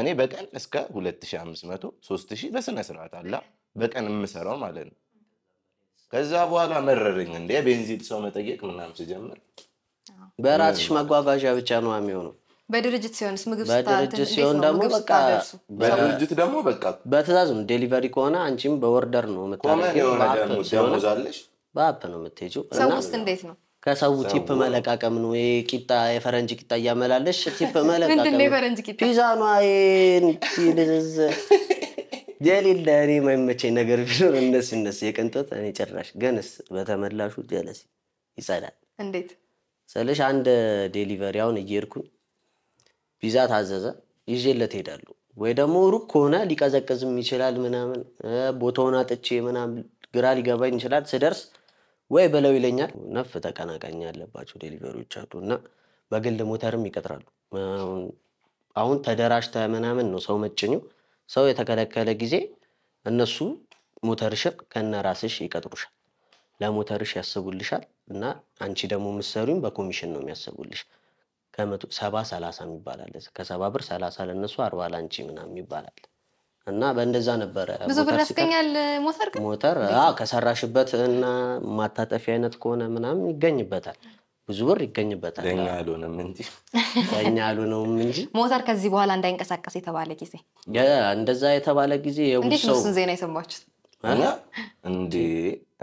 እኔ በቀን እስከ 2500 3000 በስነ ስርዓት አላ በቀን የምሰራው ማለት ነው። ከዛ በኋላ መረረኝ እንደ ቤንዚን ሰው መጠየቅ ምናምን ስጀምር በራስሽ መጓጓዣ ብቻ ነው የሚሆነው። በድርጅት ሲሆንስ ምግብ በድርጅት ሲሆን ደግሞ በቃ በድርጅት ደግሞ በቃ በትእዛዝ ነው። ዴሊቨሪ ከሆነ አንቺም በወርደር ነው የምታደርጊው። በአፕ ነው የምትሄጂው። ሰው ውስጥ እንዴት ነው ከሰው ቲፕ መለቃቀም ነው። ቂጣ የፈረንጅ ቂጣ እያመላለሽ ቲፕ መለቃቀም ፒዛኗ የሌለ እኔ የማይመቸኝ ነገር ቢኖር እነስ እነሱ የቅንጦት እኔ ጭራሽ ገንስ በተመላሹ ጀለስ ይጸዳል። እንዴት ስልሽ አንድ ዴሊቨሪ አሁን እየሄድኩኝ ፒዛ ታዘዘ ይዤለት ሄዳለሁ ወይ ደግሞ ሩቅ ከሆነ ሊቀዘቅዝም ይችላል ምናምን ቦታውን አጥቼ ምናምን ግራ ሊገባኝ ይችላል ስደርስ ወይ በለው ይለኛል። ነፍ ተቀናቃኝ ያለባቸው ዴሊቨሪዎች አሉ እና በግል ሞተርም ይቀጥራሉ። አሁን ተደራጅተ ምናምን ነው ሰው መጭኙ ሰው የተከለከለ ጊዜ እነሱ ሞተርሽን ከነ ራስሽ ይቀጥሩሻል፣ ለሞተርሽ ያስቡልሻል እና አንቺ ደግሞ የምትሰሪውም በኮሚሽን ነው የሚያስቡልሽ። ከመቶ ሰባ ሰላሳ የሚባል ከሰባ ብር ሰላሳ ለእነሱ አርባ ለአንቺ ምናምን ይባላል። እና በእንደዛ ነበረ። ብዙ ብር ያስገኛል ሞተር ግን ሞተር ከሰራሽበት እና ማታጠፊ አይነት ከሆነ ምናምን ይገኝበታል፣ ብዙ ብር ይገኝበታል። ለእኛ አልሆነም እንጂ ለእኛ አልሆነውም እንጂ ሞተር ከዚህ በኋላ እንዳይንቀሳቀስ የተባለ ጊዜ እንደዛ የተባለ ጊዜ እንዴት ዜና የሰማችሁት? እንዴ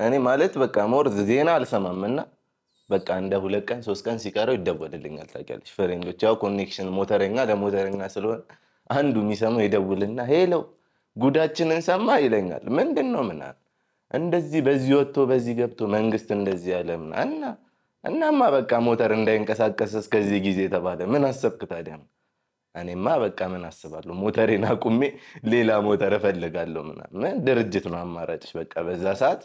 እኔ ማለት በቃ ሞር ዜና አልሰማም እና በቃ እንደ ሁለት ቀን ሶስት ቀን ሲቀረው ይደወልልኛል። ታውቂያለሽ፣ ፍሬንዶች ያው ኮኔክሽን ሞተረኛ ለሞተረኛ ስለሆነ አንዱ የሚሰማው ይደውልና ሄለው ጉዳችንን ሰማ ይለኛል። ምንድን ነው ምናምን እንደዚህ በዚህ ወጥቶ በዚህ ገብቶ መንግስት እንደዚህ ያለ ምና እና እናማ በቃ ሞተር እንዳይንቀሳቀስ እስከዚህ ጊዜ የተባለ ምን አሰብክ ታዲያ? እኔማ በቃ ምን አስባለሁ ሞተሬን አቁሜ ሌላ ሞተር እፈልጋለሁ ምን ድርጅት ነው አማራጭሽ። በቃ በዛ ሰዓት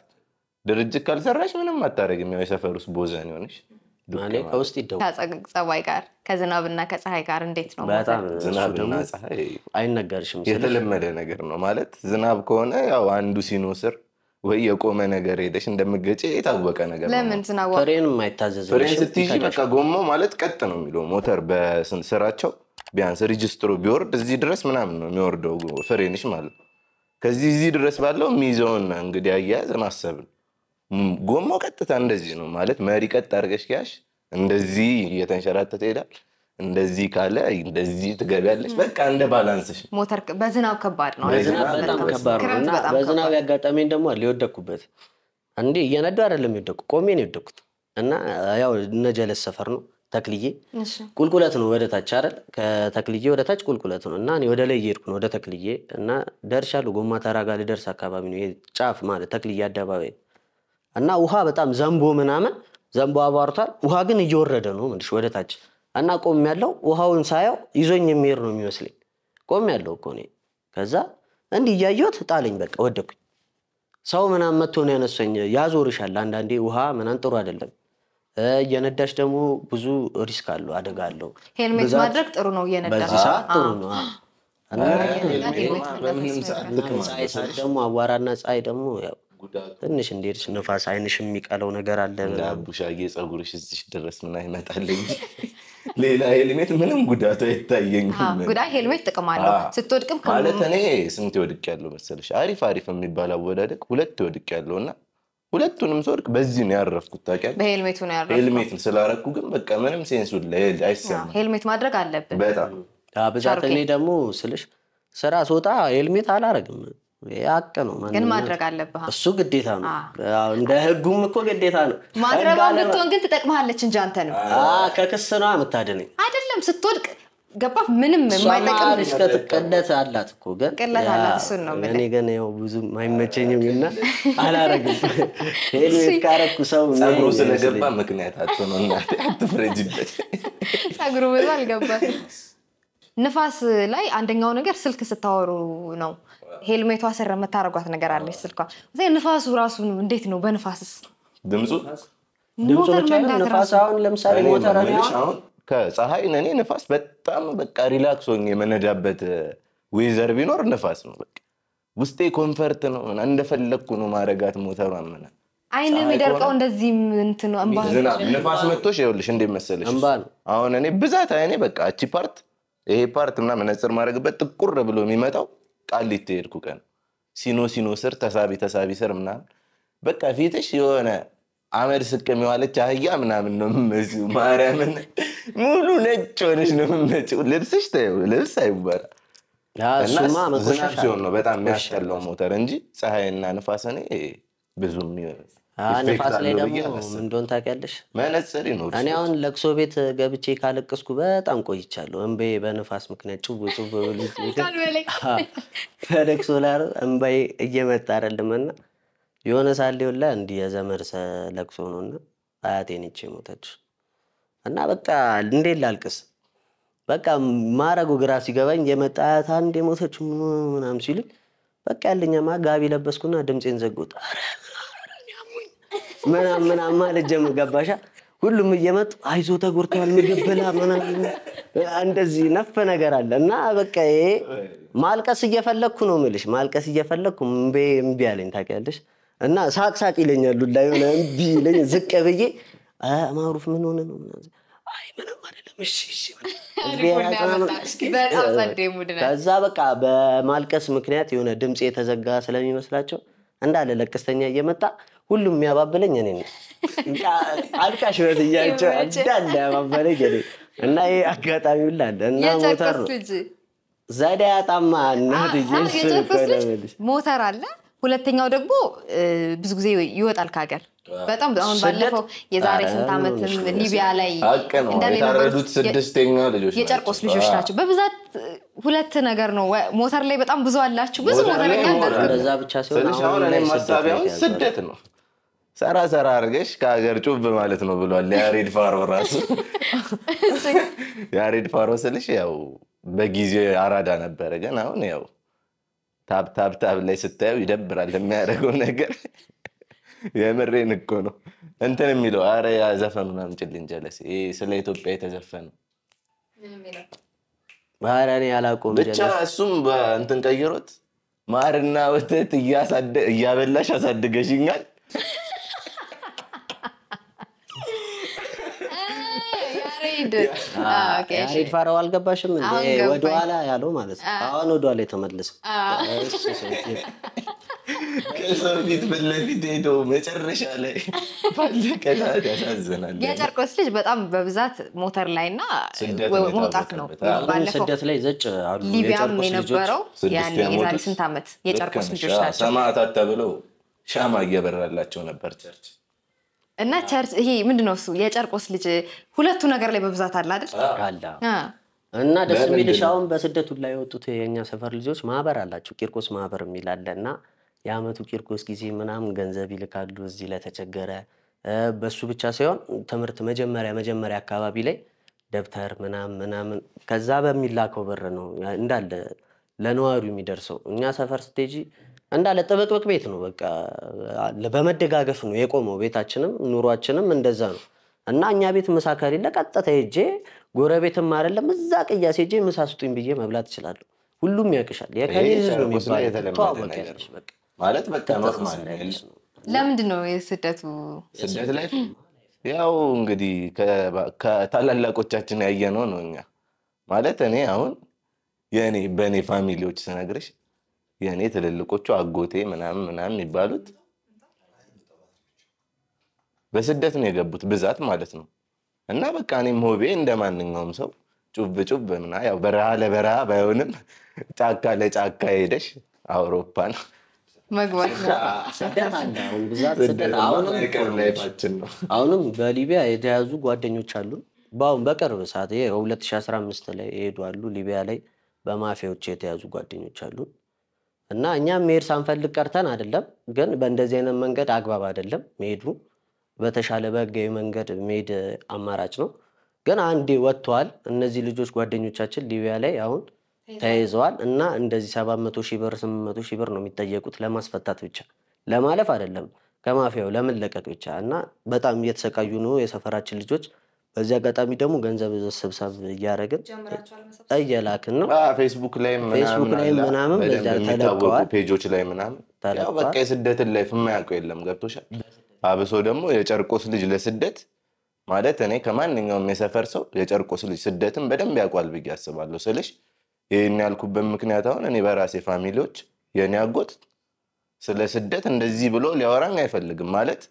ድርጅት ካልሰራሽ ምንም አታደርግም። ያው የሰፈር ውስጥ ቦዘን ይሆንሽ ማኔ ከውስጥ ይደውል ጸባይ ጋር ከዝናብና ከፀሐይ ጋር እንዴት ነው? በጣም ፀሐይ አይነገርሽም። የተለመደ ነገር ነው ማለት ዝናብ ከሆነ ያው አንዱ ሲኖስር ወይ የቆመ ነገር ሄደሽ እንደምገጭ የታወቀ ነገር። ለምን ዝናብ ፍሬን የማይታዘዝ ፍሬን በቃ ጎሞ ማለት ቀጥ ነው የሚለው ሞተር በስራቸው ቢያንስ ሬጅስትሩ ቢወርድ እዚህ ድረስ ምናምን ነው የሚወርደው ፍሬንሽ ማለት ከዚህ እዚህ ድረስ ባለው የሚይዘውን እንግዲህ አያያዝ ማሰብ ነው። ጎማው ቀጥታ እንደዚህ ነው ማለት መሪ ቀጥ አድርገሽ ከያሽ እንደዚህ እየተንሸራተተ ይሄዳል። እንደዚህ ካለ እንደዚህ ትገቢያለች በቃ እንደ ባላንስሽ ሞተር በዝናብ ከባድ ነው። በዝናብ በጣም ከባድ ነው እና በዝናብ ያጋጠመኝ ደግሞ አለ የወደኩበት እንዴ እየነዱ አይደለም የወደኩ ቆሜ ነው የወደኩት እና ያው እነጀለስ ሰፈር ነው ተክልዬ ቁልቁለት ነው ወደ ታች አይደል? ከተክልዬ ወደ ታች ቁልቁለት ነው እና ወደ ላይ እየሄድኩ ነው ወደ ተክልዬ እና ደርሻለሁ። ጎማ ተራ ጋር ልደርስ አካባቢ ነው ጫፍ ማለት ተክልዬ አደባባይ እና ውሃ በጣም ዘንቦ ምናምን ዘንቦ አቧርቷል። ውሃ ግን እየወረደ ነው ምልሽ ወደ ታች እና ቆም ያለው ውሃውን ሳየው ይዞኝ የሚሄድ ነው የሚመስለኝ። ቆም ያለው እኮ እኔ ከዛ እንዲህ እያየሁት ጣለኝ። በቃ ወደኩኝ። ሰው ምናምን መጥቶ ነው ያነሳኝ። ያዞርሻል አንዳንዴ ውሃ ምናምን ጥሩ አይደለም። እየነዳሽ ደግሞ ብዙ ሪስክ አለው፣ አደጋ አለው። ሄልሜት ማድረግ ጥሩ ነው እየነዳሽ በዚህ ሰዓት ጥሩ ነው። ደግሞ አቧራና ፀሐይ ደግሞ ያው ትንሽ እንዴት ንፋስ አይንሽ የሚቀለው ነገር አለ። ቡሻጌ ፀጉርሽ እዚህ ድረስ ምን አይመጣል ሌላ ሄልሜት ምንም ጉዳቱ አይታየኝም። ጉዳ ሄልሜት ጥቅም አለው። ስትወድቅም ማለት እኔ ስንት ወድቅ ያለው መሰለሽ? አሪፍ አሪፍ የሚባል አወዳደቅ ሁለት ወድቅ ያለው እና ሁለቱንም ስወድቅ በዚህ ነው ያረፍኩት። ታውቂያለሽ? በሄልሜቱ ነው ያረፍኩት። ሄልሜትን ስላረኩ ግን በቃ ምንም ሴንሱ አይሰማም። ሄልሜት ማድረግ አለብን በጣም ብዛት። እኔ ደግሞ ስልሽ ስራ ስወጣ ሄልሜት አላረግም ያቅ ነው ግን ማድረግ አለብህ። እሱ ግዴታ ነው። እንደ ህጉም እኮ ግዴታ ነው። ማድረጓ ብትሆን ግን ትጠቅመሃለች እንጂ አንተ ነው ከክስ ነው የምታድነኝ አይደለም። ስትወድቅ ገባ ምንም የማይጠቅም ቅለት አላት እኮ ግን ቅለት አላት። እሱን ነው እኔ ግን ያው ብዙ አይመቸኝም እና አላረግም። ሄልሜት ካረኩ ሰው ጸጉሩ ስለገባ ምክንያታቸው ነው። እናቴ አትፍረጅበት። ጸጉሩ ብዙ አልገባ። ንፋስ ላይ አንደኛው ነገር ስልክ ስታወሩ ነው ሄልሜቷ ስር የምታደርጓት ነገር አለች ስልኳ። ንፋሱ ራሱ እንዴት ነው? በንፋስስ ድምፁ ድምፁ ብቻ ንፋስ ለምሳሌ ሞተር አሁን ከፀሐይ እኔ ንፋስ በጣም በቃ ሪላክስ ሆኜ የመነዳበት ዌዘር ቢኖር ንፋስ ነው። በቃ ውስጤ ኮንፈርት ነው። እንደፈለግኩ ነው ማረጋት ሞተሯ ምናምን አይን የሚደርቀው እንደዚህ እንትን ንፋስ መጥቶሽ ይኸውልሽ እንዴት መሰለሽ አሁን እኔ ብዛት አይኔ በቃ እቺ ፓርት ይሄ ፓርት ምናምን መነጽር ማድረግበት ጥቁር ብሎ የሚመጣው ቃሊቲ ሄድኩ ቀን ሲኖ ሲኖ ስር ተሳቢ ተሳቢ ስር ምናምን በቃ ፊትሽ የሆነ አመድ ስቅም የዋለች አህያ ምናምን ነው የምትመስይው። ማርያምን ሙሉ ነጭ ሆነች ነው የምትመጪው። ልብስሽ ተይው፣ ልብስ አይባል ዝናብ ሲሆን ነው በጣም የሚያስጠላው ሞተር እንጂ ፀሐይና ንፋስ እኔ ብዙም ነፋስ ላይ ደግሞ ምን እንደሆነ ታውቂያለሽ? መነጽር ይኖር። እኔ አሁን ለቅሶ ቤት ገብቼ ካለቀስኩ በጣም ቆይቻለሁ። እንበይ በነፋስ ምክንያት ጭቡ ጭው በለቅሶ ላይ እንበይ እየመጣ አይደለምና እና የሆነ ሳሌውን ላይ እንዲህ የዘመድ ለቅሶ ነው እና አያቴን ይቼ ሞተች እና በቃ እንዴት ላልቅስ በቃ ማረጉ ግራ ሲገባኝ የመጣ አያት አንድ የሞተች ምናምን ሲሉኝ በቃ ያለኛማ ጋቢ ለበስኩና ድምፄን ዘጉት። ምናምን ምናምን ማለት ገባሻ? ሁሉም እየመጡ አይዞ ተጎድተዋል፣ ምግብ ብላ ምናምን እንደዚህ ነፍ ነገር አለ እና በቃ ይሄ ማልቀስ እየፈለግኩ ነው ምልሽ፣ ማልቀስ እየፈለግኩ እምቢ አለኝ ታውቂያለሽ። እና ሳቅ ሳቅ ይለኛል ዱላ የሆነ እምቢ ይለኝ ዝቅ ብዬ ማሩፍ ምን ሆነ ነው አይ ምንም አይደለም እሺ እሺ ከዛ በቃ በማልቀስ ምክንያት የሆነ ድምፅ የተዘጋ ስለሚመስላቸው እንዳለ ለቀስተኛ እየመጣ ሁሉም የሚያባብለኝ እኔ ነው። አልቃሽ በትያቸው እንዳለ ያባበለኝ እኔ እና ይህ አጋጣሚ ሁላ እና ሞተር ነው ዘዴ ያጣማ እናትዬ ሞተር አለ። ሁለተኛው ደግሞ ብዙ ጊዜ ይወጣል ከሀገር በጣም አሁን ባለፈው የዛሬ ስንት ዓመትም ሊቢያ ላይ የታረዱት ስድስተኛ ልጆች የጨርቆስ ልጆች ናቸው። በብዛት ሁለት ነገር ነው። ሞተር ላይ በጣም ብዙ አላችሁ። ብዙ ሞተረኛ እንደዛ ብቻ ሲሆን አሁን ስደት ነው ሰራ ሰራ አድርገሽ ከሀገር ጩብ ማለት ነው ብሏል ያሬድ ፋሮ ራሱ። ያሬድ ፋሮ ስልሽ ያው በጊዜ አራዳ ነበረ፣ ግን አሁን ያው ታብ ታብ ታብ ላይ ስታየው ይደብራል የሚያደርገው ነገር። የምሬን እኮ ነው። እንትን የሚለው አረ ያ ዘፈኑን አምጪልኝ ስለ ኢትዮጵያ የተዘፈነው ባህሪያኔ ያላቆም ብቻ እሱም እንትን ቀይሮት ማርና ወተት እያበላሽ አሳድገሽኛል ያሬድ ያሬድ ፋራው አልገባሽም እንዴ? ወደኋላ ያለው ማለት ነው። አሁን ወደኋላ የተመለሰው ከዛ ፊት በለፊት ሄዶ መጨረሻ ላይ ባለቀ ሰዓት ያሳዝናል። የጨርቆስ ልጅ በጣም በብዛት ሞተር ላይ እና መውጣት ነው። ስደት ላይ ዘጭ አሉ። ሊቢያም የነበረው የዛሬ ስንት ዓመት የጨርቆስ ልጆች ናቸው። ሰማዕታት ተብለው ሻማ እየበራላቸው ነበር ቸርች እና ቸርች ይሄ ምንድን ነው እሱ የጨርቆስ ልጅ ሁለቱ ነገር ላይ በብዛት አለ አይደል? አለ እና ደስ የሚልሽ አሁን በስደቱ ላይ የወጡት የእኛ ሰፈር ልጆች ማህበር አላቸው። ቂርቆስ ማህበር የሚል አለ እና የአመቱ ቂርቆስ ጊዜ ምናምን ገንዘብ ይልካሉ እዚህ ለተቸገረ። በሱ ብቻ ሳይሆን ትምህርት መጀመሪያ መጀመሪያ አካባቢ ላይ ደብተር ምናምን ምናምን ከዛ በሚላከው ብር ነው እንዳለ ለነዋሪው የሚደርሰው። እኛ ሰፈር ስቴጂ እንዳለ ጥብቅብቅ ቤት ነው። በቃ በመደጋገፍ ነው የቆመው። ቤታችንም ኑሯችንም እንደዛ ነው እና እኛ ቤት ምሳ ከሌለ ቀጥታ ሄጄ ጎረቤትም አይደለም እዛ ቅያስ ሄጄ ምሳ ስጡኝ ብዬ መብላት እችላለሁ። ሁሉም ያቅሻል። የከሌ ህዝብ ነው የሚባለተዋወቂያለች ማለት በቃ ኖርማል። ለምንድን ነው የስደቱ ስደት ላይ ያው እንግዲህ ከታላላቆቻችን ያየነው ነው እኛ ማለት እኔ አሁን የእኔ በእኔ ፋሚሊዎች ስነግርሽ የእኔ ትልልቆቹ አጎቴ ምናምን ምናምን የሚባሉት በስደት ነው የገቡት ብዛት ማለት ነው። እና በቃ እኔም ሆቤ እንደ ማንኛውም ሰው ጩብ ጩብ ምና ያው በረሃ ለበረሃ ባይሆንም ጫካ ለጫካ ሄደሽ አውሮፓን መግባት ነው። አሁንም በሊቢያ የተያዙ ጓደኞች አሉ። በአሁን በቅርብ ሰዓት 2015 ላይ ይሄዱ አሉ። ሊቢያ ላይ በማፊያዎች የተያዙ ጓደኞች አሉን። እና እኛም መሄድ ሳንፈልግ ቀርተን አይደለም፣ ግን በእንደዚህ አይነት መንገድ አግባብ አይደለም መሄዱ። በተሻለ በህጋዊ መንገድ መሄድ አማራጭ ነው። ግን አንዴ ወጥተዋል እነዚህ ልጆች ጓደኞቻችን ሊቢያ ላይ አሁን ተይዘዋል እና እንደዚህ ሰባት መቶ ሺህ ብር ስምንት መቶ ሺህ ብር ነው የሚጠየቁት ለማስፈታት ብቻ ለማለፍ አይደለም ከማፊያው ለመለቀቅ ብቻ እና በጣም እየተሰቃዩ ነው የሰፈራችን ልጆች። በዚህ አጋጣሚ ደግሞ ገንዘብ ሰብሰብ እያደረግን እየላክን ነው። ፌስቡክ ላይ ፌስቡክ ላይ ምናምን ተለቀዋል ፔጆች ላይ ምናምን በቃ የስደትን ላይፍ የማያውቀው የለም። ገብቶሻል። አብሶ ደግሞ የጨርቆስ ልጅ ለስደት ማለት እኔ ከማንኛውም የሰፈር ሰው የጨርቆስ ልጅ ስደትን በደንብ ያውቋል ብዬ አስባለሁ። ስልሽ ይህን ያልኩበት ምክንያት አሁን እኔ በራሴ ፋሚሊዎች የእኔ አጎት ስለ ስደት እንደዚህ ብሎ ሊያወራኝ አይፈልግም። ማለት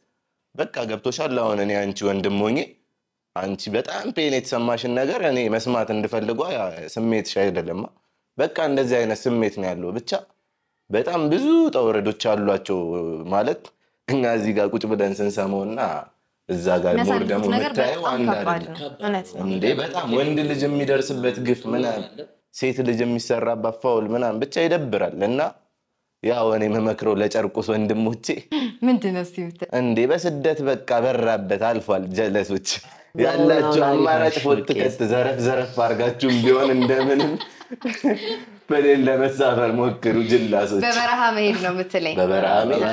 በቃ ገብቶሻል። አሁን እኔ አንቺ ወንድም ሆኜ አንቺ በጣም ፔን የተሰማሽን ነገር እኔ መስማት እንድፈልጓ ስሜትሽ አይደለም። በቃ እንደዚህ አይነት ስሜት ነው ያለው። ብቻ በጣም ብዙ ጠውረዶች አሏቸው ማለት እኛ እዚህ ጋር ቁጭ ብለን እና እዛ ጋር ሞር ደግሞ የምታየው አንድ በጣም ወንድ ልጅ የሚደርስበት ግፍ ምናምን፣ ሴት ልጅ የሚሰራባት ፋውል ምናምን ብቻ ይደብራል እና ያው እኔ መመክረው ለጨርቁስ ወንድሞቼ ምንድነው እንዴ በስደት በቃ በራበት አልፏል ጀለሶች ያላቸው አማራጭ ፎትከት ዘረፍ ዘረፍ አድርጋችሁም ቢሆን እንደምንም በሌን ለመሳፈር ሞክሩ። ጅላሶች በበረሃ መሄድ ነው የምትለኝ? በበረሃ መሄድ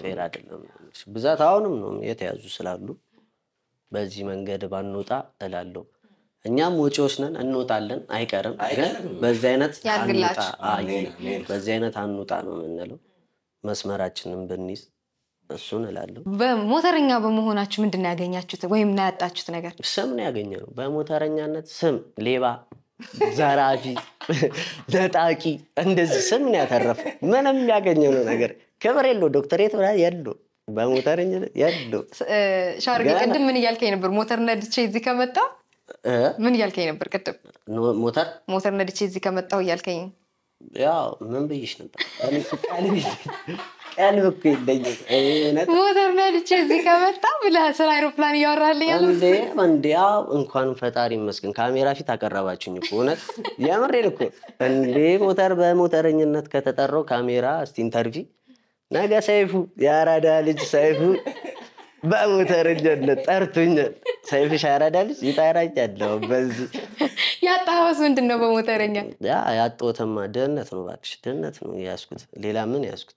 ፌር አይደለም። ብዛት አሁንም ነው የተያዙ ስላሉ በዚህ መንገድ ባንወጣ እላለሁ። እኛም ወጪዎች ነን፣ እንወጣለን፣ አይቀርም። ግን በዚህ አይነት በዚህ አይነት አንውጣ ነው የምንለው። መስመራችንን ብንይዝ እሱን እላለሁ። በሞተረኛ በመሆናችሁ ምንድን ነው ያገኛችሁት ወይም እና ያጣችሁት ነገር? ስም ነው ያገኘ ነው። በሞተረኛነት ስም፣ ሌባ፣ ዘራፊ፣ ለጣቂ እንደዚህ ስም ነው ያተረፈ። ምንም ያገኘ ነው ነገር ክብር የለው፣ ዶክተሬት የለው በሞተርኝ ያሉ ሻርግ ቅድም ምን እያልከኝ ነበር? ሞተር ነድቼ እዚህ ከመጣ ምን እያልከኝ ነበር? ቅድም ሞተር ሞተር ነድቼ እዚህ ከመጣሁ እያልከኝ ያው ምን ብይሽ ነበር? ቀልብ እኮ የለኝም። ሞተርና ልቼ እዚህ ከመጣ ብለህ ስለ አይሮፕላን እያወራልኝ ያለ እንዴ? እንኳን ፈጣሪ ይመስገን ካሜራ ፊት አቀረባችሁኝ እኮ እውነት የምሬን እኮ እንዴ። ሞተር በሞተረኝነት ከተጠራው ካሜራ እስቲ ኢንተርቪ ነገ ሰይፉ የአራዳ ልጅ ሰይፉ በሞተረኝነት ጠርቶኛል። ሰይፉ የአራዳ ልጅ ይጠራኛለሁ በዚህ ያጣኸውስ ምንድን ነው? በሞተረኛ ያጦተማ ድህነት ነው እባክሽ፣ ድህነት ነው ያስኩት ሌላ ምን ያስኩት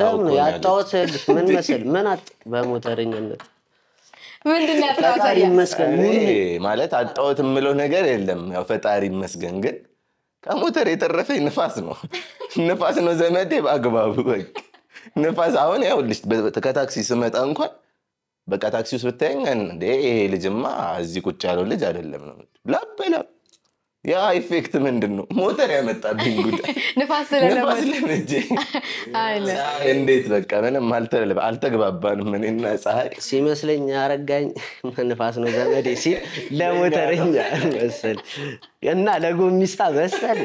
ሰው ነው ያጣሁት። ምን መሰል ምን አጥ በሞተረኝነት ምንድን ፈጣሪ ይመስገን ማለት አጣሁት የምለው ነገር የለም። ያው ፈጣሪ ይመስገን ግን ከሞተር የተረፈኝ ንፋስ ነው ንፋስ ነው ዘመዴ በአግባቡ ንፋስ። አሁን ያውልሽ ከታክሲ ስመጣ እንኳን በቃ ታክሲ ውስጥ ብታየኝ እንዴ ይሄ ልጅማ እዚህ ቁጭ ያለው ልጅ አይደለም ነው ላበላብ ያ ኢፌክት ምንድን ነው? ሞተር ያመጣብኝ ጉዳይ ንፋስ ስለነፋስ እንዴት በቃ ምንም አልተግባባንም። እኔና ፀሐይ ሲመስለኝ አረጋኝ ንፋስ ነው ዘመዴ ሲል ለሞተረኛ መሰል እና ለጎሚስታ መሰል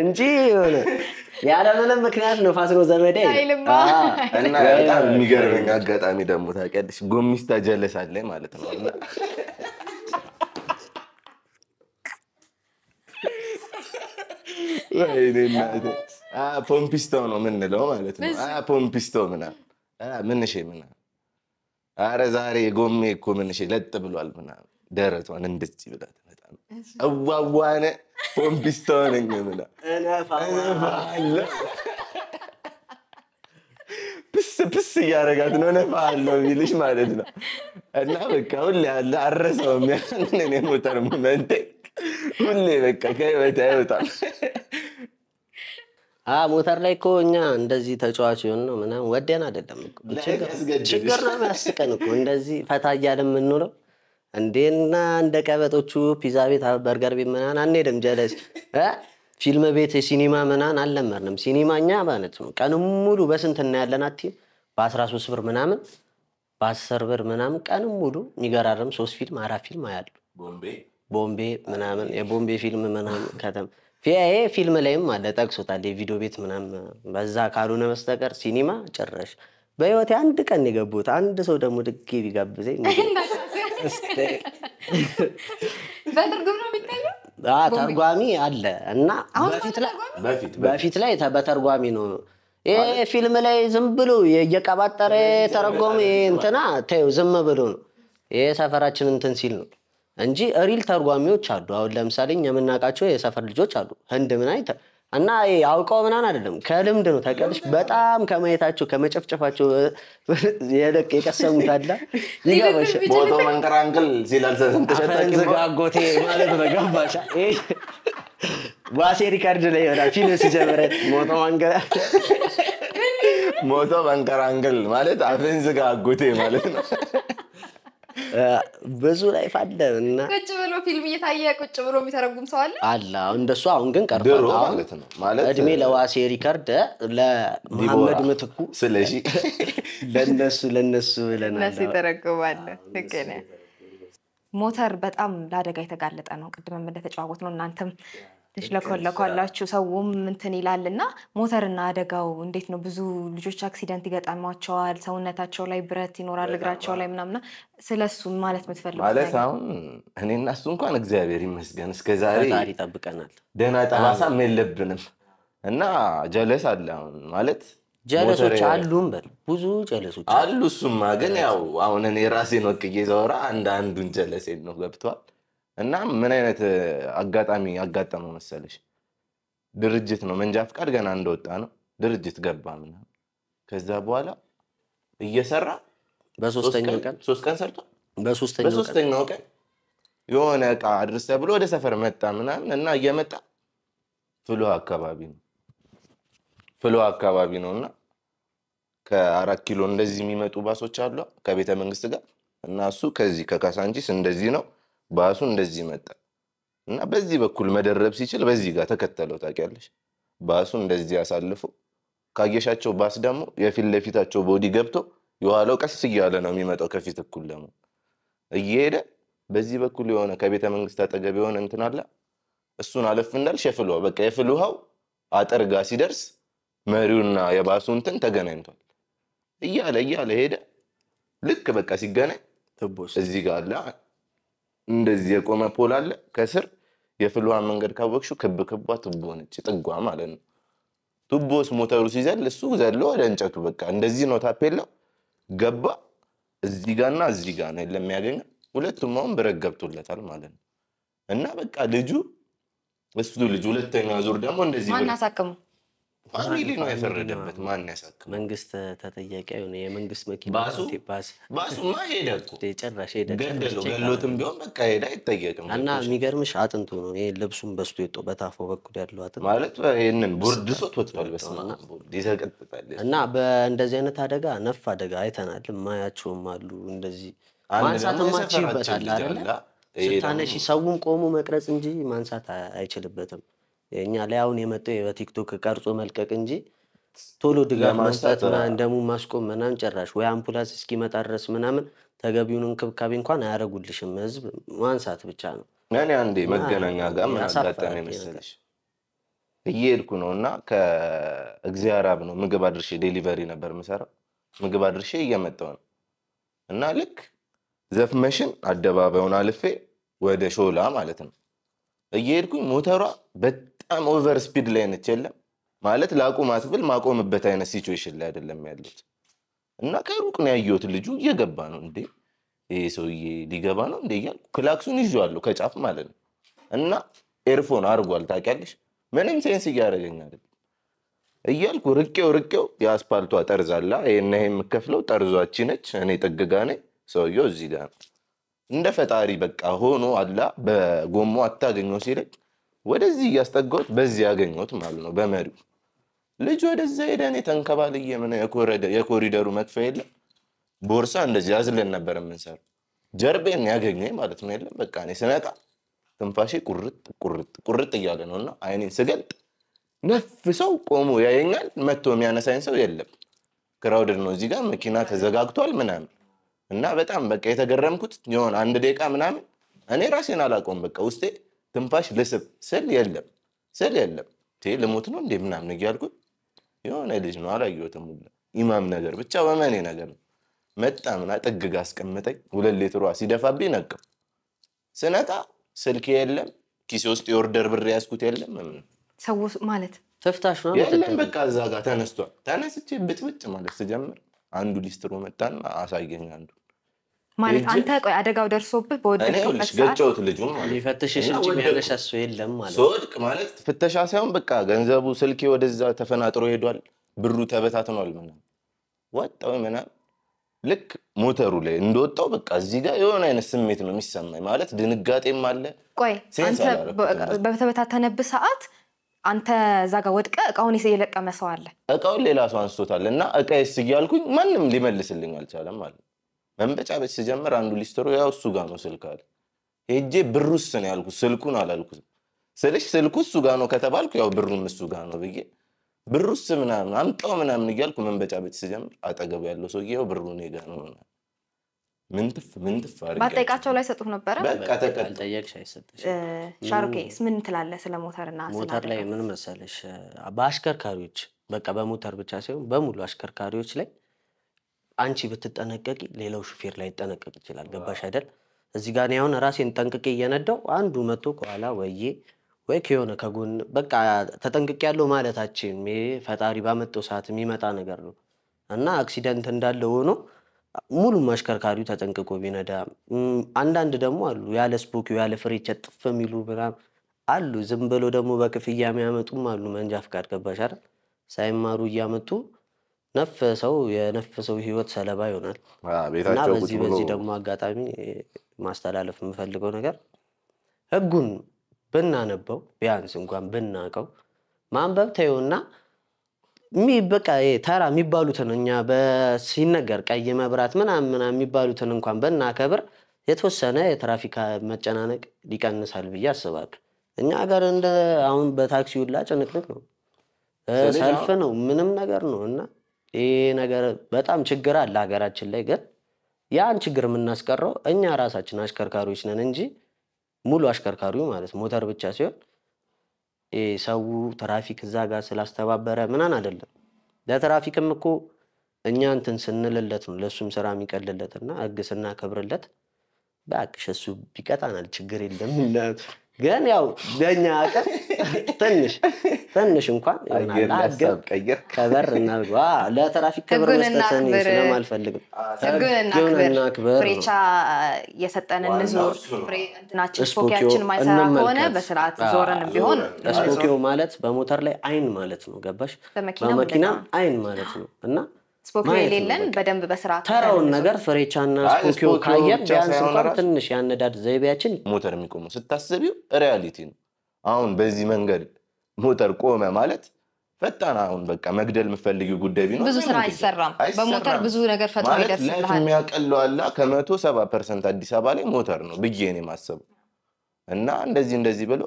እንጂ የሆነ ያለምንም ምክንያት ንፋስ ነው ዘመዴ እና በጣም የሚገርመኝ አጋጣሚ ደግሞ ታውቂያለሽ፣ ጎሚስታ ጀለሳለ ማለት ነው ويلي آه بون بيستون من لهم آه بون بيستون من آه من شيء من آره ዛሬ ጎሜ እኮ ምን ሽ ለጥ ብሏል ምናምን ደረቷን እንደዚህ ብላ በጣም አዋዋነ ፖምፒስታ ነኝ ምላ እነፋለሁ ፕስ ፕስ እያደረጋት ነው እነፋለሁ ቢልሽ ማለት ነው። እና በቃ ሁሌ አለ አረሰውም ያን ሞተር ሞመንቴ ሁሌ በቃ ከህይወት አይወጣም። ሞተር ላይ እኮ እኛ እንደዚህ ተጫዋች ሆን ነው ምናምን ወደን አይደለም። ችግር ነው ያስቀን እኮ እንደዚህ ፈታ እያለ የምንውለው እንዴና እንደ ቀበጦቹ ፒዛ ቤት፣ በርገር ቤት ምናምን አንሄድም። ጀለስ ፊልም ቤት፣ ሲኒማ ምናምን አልለመርንም። ሲኒማ እኛ ማለት ነው ቀን ሙሉ በስንት እናያለን? አቲ በአስራ ሶስት ብር ምናምን በአስር ብር ምናምን ቀን ሙሉ የሚገራርም ሶስት ፊልም አራት ፊልም አያሉ ቦምቤ ምናምን የቦምቤ ፊልም ምናምን ከተማ ይሄ ፊልም ላይም አለ ጠቅሶታል። የቪዲዮ ቤት ምናምን በዛ ካልሆነ በስተቀር ሲኒማ ጭራሽ በህይወቴ አንድ ቀን የገቡት አንድ ሰው ደግሞ ድጌ ቢጋብዘኝ ተርጓሚ አለ እና በፊት ላይ በተርጓሚ ነው። ይሄ ፊልም ላይ ዝም ብሎ እየቀባጠረ ተረጎም እንትና ተይው ዝም ብሎ ነው። ይሄ ሰፈራችን እንትን ሲል ነው እንጂ ሪል ተርጓሚዎች አሉ። አሁን ለምሳሌ የምናውቃቸው የሰፈር ልጆች አሉ። ህንድ ምን አይተ እና አውቀው ምናን አይደለም ከልምድ ነው ተቀልሽ በጣም ከማየታቸው ከመጨፍጨፋቸው የለቅ የቀሰሙት አለ ይገባሽ። ቦቶ መንከራንክል አጎቴ ማለት ነው ገባሻ ዋሴ ሪካርድ ላይ ይሆናል ፊልም ሲጀምረ ሞቶ መንከራ ሞቶ መንቀራንቅል ማለት አፍን ዝጋ አጎቴ ማለት ነው። ብዙ ላይ አለ እና ቁጭ ብሎ ፊልም እየታየ ቁጭ ብሎ የሚተረጉም ሰው አለ አለ። እንደሱ አሁን ግን ቀርቷል ማለት ነው። ማለት እድሜ ለዋሴ ሪከርድ፣ ለመሐመድ ምትኩ፣ ስለዚህ ለነሱ ለነሱ ለነሱ ይተረጉማል። ሞተር በጣም ለአደጋ የተጋለጠ ነው። ቅድም እንደተጨዋወት ነው እናንተም ትሽለኮለኳላችሁ ሰውም እንትን ይላል እና ሞተርና አደጋው እንዴት ነው? ብዙ ልጆች አክሲደንት ይገጠማቸዋል። ሰውነታቸው ላይ ብረት ይኖራል፣ እግራቸው ላይ ምናምና። ስለሱ ማለት የምትፈልጉት ማለት አሁን እኔ እና እሱ እንኳን እግዚአብሔር ይመስገን እስከዛሬ ይጠብቀናል፣ ደህና ጠባሳም የለብንም እና ጀለስ አለ አሁን ማለት ጀለሶች አሉም በል ብዙ ጀለሶች አሉ። እሱማ ግን ያው አሁን እኔ ራሴን ወቅዬ ዘወራ አንድ አንዱን ጀለሴን ነው ገብቷል እና ምን አይነት አጋጣሚ ያጋጠመው መሰለሽ? ድርጅት ነው መንጃ ፍቃድ ገና እንደወጣ ነው ድርጅት ገባ ምናምን። ከዛ በኋላ እየሰራ በሶስተኛው ቀን ሶስት ቀን ሰርቶ በሶስተኛው ቀን የሆነ እቃ አድርሰ ብሎ ወደ ሰፈር መጣ ምናምን እና እየመጣ ፍሎ አካባቢ ነው ፍሎ አካባቢ ነው እና ከአራት ኪሎ እንደዚህ የሚመጡ ባሶች አሉ ከቤተ መንግስት ጋር እና እሱ ከዚህ ከካሳንቺስ እንደዚህ ነው ባሱ እንደዚህ መጣ እና በዚህ በኩል መደረብ ሲችል በዚህ ጋር ተከተለው ታውቂያለሽ። ባሱ እንደዚህ አሳልፎ ካየሻቸው ባስ ደግሞ የፊት ለፊታቸው ቦዲ ገብቶ የኋላው ቀስ እያለ ነው የሚመጣው። ከፊት እኩል ደግሞ እየሄደ በዚህ በኩል የሆነ ከቤተ መንግስት አጠገብ የሆነ እንትን አለ። እሱን አለፍ እንዳል ሸፍል ውሃ በቃ የፍል ውሃው አጠር ጋ ሲደርስ መሪውና የባሱ እንትን ተገናኝቷል። እያለ እያለ ሄደ። ልክ በቃ ሲገናኝ እዚህ ጋር አለ እንደዚህ የቆመ ፖል አለ። ከስር የፍልውሃ መንገድ ካወቅሽው ክብ ክቧ ቱቦ ነች፣ ጥጓ ማለት ነው። ቱቦስ ሞተሩ ሲዘል እሱ ዘሎ ወደ እንጨቱ በቃ እንደዚህ ነው። ታፔለው ገባ እዚህ ጋና እዚህ ጋ ነው ለሚያገኘ ሁለቱም አሁን ብረት ገብቶለታል ማለት ነው። እና በቃ ልጁ እሱ ልጅ ሁለተኛ ዙር ደግሞ እንደዚህ የፈረደበት ማን ያሳክም? መንግስት ተጠያቂ አይሆን። የመንግስት መኪና ባሱማ ሄደ ጨራሽ ሄደ። ገደለው ገሎትም ቢሆን በቃ ሄደ፣ አይጠየቅም። እና የሚገርምሽ አጥንቱ ነው ይሄ ልብሱን በስቶ የጦ በታፎ በኩል ያለው አጥንት ማለት ይህንን ሶት ወጥቷል። በስመ አብ እና በእንደዚህ አይነት አደጋ ነፍ አደጋ አይተናል። ማያቸውም አሉ እንደዚህ ማንሳት ማችይበታል። ስታነሺ ሰውም ቆሙ መቅረጽ እንጂ ማንሳት አይችልበትም። እኛ ላይ አሁን የመጣው በቲክቶክ ቀርጾ መልቀቅ እንጂ ቶሎ ድጋፍ መስጠት እንደሙ ማስቆም ምናምን ጨራሽ ወይ አምፑላስ እስኪመጣ ድረስ ምናምን ተገቢውን እንክብካቤ እንኳን አያደርጉልሽም። ህዝብ ማንሳት ብቻ ነው። እኔ አንዴ መገናኛ ጋር ምን አጋጠመ መሰለሽ እየሄድኩ ነው እና ከእግዚአብሔር ነው ምግብ አድርሼ ዴሊቨሪ ነበር የምሰራው። ምግብ አድርሼ እየመጣሁ ነው እና ልክ ዘፍመሽን አደባባዩን አልፌ ወደ ሾላ ማለት ነው እየሄድኩኝ ሞተሯ በጣም ኦቨር ስፒድ ላይ ነች። የለም ማለት ላቁም አትብል ማቆምበት አይነት ሲቹዌሽን ላይ አይደለም ያለች እና ከሩቅ ነው ያየሁት። ልጁ እየገባ ነው እንዴ ሰውዬ ሊገባ ነው እንዴ እያልኩ ክላክሱን ይዤዋለሁ ከጫፍ ማለት ነው እና ኤርፎን አድርጓል ታውቂያለሽ። ምንም ሴንስ እያደረገኝ አይደለም እያልኩ ርቄው ርቄው የአስፓልቷ ጠርዝ አላ ይሄና ይሄ የምከፍለው ጠርዟች ነች። እኔ ጥግጋ ነኝ፣ ሰውየው እዚህ ጋር ነው። እንደ ፈጣሪ በቃ ሆኖ አላ በጎሞ አታገኘው ሲለኝ ወደዚህ እያስጠጋሁት በዚህ ያገኘሁት ማለት ነው። በመሪው ልጅ ወደዛ ሄደ። እኔ ተንከባልዬ ምን የኮሪደሩ መክፈያ የለም ቦርሳ እንደዚህ ያዝለን ነበር የምንሰራው። ጀርቤን ያገኘኝ ማለት ነው። የለም በቃ እኔ ስነቃ ትንፋሼ ቁርጥ ቁርጥ ቁርጥ እያለ ነው እና አይኔን ስገልጥ ነፍ ሰው ቆሞ ያየኛል። መጥቶ የሚያነሳኝ ሰው የለም። ክራውድድ ነው እዚህ ጋር መኪና ተዘጋግቷል ምናምን እና በጣም በቃ የተገረምኩት የሆነ አንድ ደቂቃ ምናምን እኔ ራሴን አላውቀውም በቃ ውስጤ ትንፋሽ ልስብ ስል የለም ስል የለም ልሞት ነው እንደ ምናምን እያልኩኝ የሆነ ልጅ ነው አላየሁትም። ኢማም ነገር ብቻ በመኔ ነገር ነው መጣ ምና ጥግግ አስቀምጠኝ ሁለት ሌትሯ ሲደፋብኝ ነቅም ስነቃ ስልክ የለም ኪሴ ውስጥ የኦርደር ብር ያስኩት የለም። ሰው ማለት ተፍታሽ ነው የለም። በቃ እዛ ጋር ተነስቷል። ተነስቼ ብትብጭ ማለት ስጀምር አንዱ ሊስትሮ መጣና አሳየኝ አንዱ ማለት አንተ ቆይ አደጋው ደርሶብህ በወደቅሁልሽ ገጨሁት ልጁ ሊፈትሽሽ እንጂ የሚያነሽ እሱ የለም ማለት ስወድቅ ማለት ፍተሻ ሳይሆን በቃ ገንዘቡ ስልኬ ወደዛ ተፈናጥሮ ሄዷል፣ ብሩ ተበታትኗል ምናምን ወጣው ምናምን ልክ ሞተሩ ላይ እንደወጣው በቃ እዚህ ጋር የሆነ አይነት ስሜት ነው የሚሰማኝ። ማለት ድንጋጤም አለ። ቆይ አንተ በተበታተነብህ ሰዓት አንተ እዛ ጋር ወድቀ እቃውን የለቀመ ሰው አለ። እቃውን ሌላ ሰው አንስቶታል እና እቃዬስ እያልኩኝ ማንም ሊመልስልኝ አልቻለም ማለት መንበጫበጭ ስጀምር አንዱ ሊስትሮ ያው እሱ ጋር ነው ስልክ አለ። ሄጄ ብሩ እሱ ነው ያልኩት፣ ስልኩን አላልኩትም። ስልሽ ስልኩ እሱ ጋር ነው ከተባልኩ ያው ብሩም እሱ ጋር ነው ብዬ ብሩ እሱ ምናምን አምጣው ምናምን እያልኩ መንበጫበጭ ስጀምር አጠገቡ ያለው ሰውዬ ያው ብሩ እኔ ጋ ነው ምናምን ምንትፍ ምንትፍ አድርጌ ማጠይቃቸው ላይ ሰጡህ ነበረ። በቃ ተቀጠየቅሽ አይሰጥሽ። ሻሩቄስ ምን ትላለህ ስለ ሞተርና ሞተር ላይ ምን መሰለሽ፣ በአሽከርካሪዎች በቃ በሞተር ብቻ ሳይሆን በሙሉ አሽከርካሪዎች ላይ አንቺ ብትጠነቀቂ ሌላው ሹፌር ላይ ይጠነቀቅ ይችላል። ገባሽ አይደል? እዚህ ጋር አሁን ራሴን ጠንቅቄ እየነዳው አንዱ መቶ ከኋላ ወዬ ወይ ከሆነ ከጎን በቃ ተጠንቅቄ ያለው ማለታችን ፈጣሪ ባመጣው ሰዓት የሚመጣ ነገር ነው እና አክሲደንት እንዳለ ሆኖ ሙሉም አሽከርካሪው ተጠንቅቆ ቢነዳ፣ አንዳንድ ደግሞ አሉ ያለ ስፖኪው ያለ ፍሬቻ ጥፍ የሚሉ ምናምን አሉ። ዝም ብሎ ደግሞ በክፍያ የሚያመጡም አሉ። መንጃ ፍቃድ ገባሽ አይደል? ሳይማሩ እያመጡ ነፈሰው የነፈሰው ህይወት ሰለባ ይሆናል እና በዚህ በዚህ ደግሞ አጋጣሚ ማስተላለፍ የምፈልገው ነገር ህጉን ብናነበው ቢያንስ እንኳን ብናቀው ማንበብ ተዩና በቃ ተራ የሚባሉትን እኛ ሲነገር ቀይ መብራት ምናምን የሚባሉትን እንኳን ብናከብር የተወሰነ የትራፊክ መጨናነቅ ሊቀንሳል ብዬ አስባለሁ። እኛ ሀገር እንደ አሁን በታክሲ ሁላ ጭንቅንቅ ነው፣ ሰልፍ ነው፣ ምንም ነገር ነው እና ይሄ ነገር በጣም ችግር አለ ሀገራችን ላይ። ግን ያን ችግር የምናስቀረው እኛ ራሳችን አሽከርካሪዎች ነን እንጂ ሙሉ አሽከርካሪው ማለት ሞተር ብቻ ሲሆን ሰው ትራፊክ እዛ ጋር ስላስተባበረ ምናን አይደለም። ለትራፊክም እኮ እኛ እንትን ስንልለት ነው ለእሱም ስራ የሚቀልለት እና ህግ ስናከብርለት በአቅሽ እሱ ቢቀጣናል ችግር የለም። ግን ያው ለእኛ አቅም ትንሽ ትንሽ እንኳን ቀይር ከበር ለትራፊክ ክብር ክብር ፍሬቻ የሰጠንን ስፖኪያችን ማይሰራ ከሆነ በስርዓት ቢሆን ስፖኪዮ ማለት በሞተር ላይ አይን ማለት ነው። ገባሽ? በመኪና አይን ማለት ነው እና ስፖኪዮ የሌለን በደንብ በስራ ተራውን ነገር ፍሬቻና ስፖኪዮ ካየን ቢያንስ እንኳን ትንሽ ያነዳድ ዘይቤያችን ሞተር የሚቆመው ስታስቢው ሪያሊቲ ነው። አሁን በዚህ መንገድ ሞተር ቆመ ማለት ፈጣን አሁን በቃ መግደል የምፈልጊው ጉዳይ ቢኖር ብዙ ስራ አይሰራም። በሞተር ብዙ ነገር ፈጥሮ ይደርስልሃል። ላይፍ የሚያቀለዋላ ከመቶ ሰባ ፐርሰንት አዲስ አበባ ላይ ሞተር ነው ብዬ እኔ የማስበው። እና እንደዚህ እንደዚህ ብሎ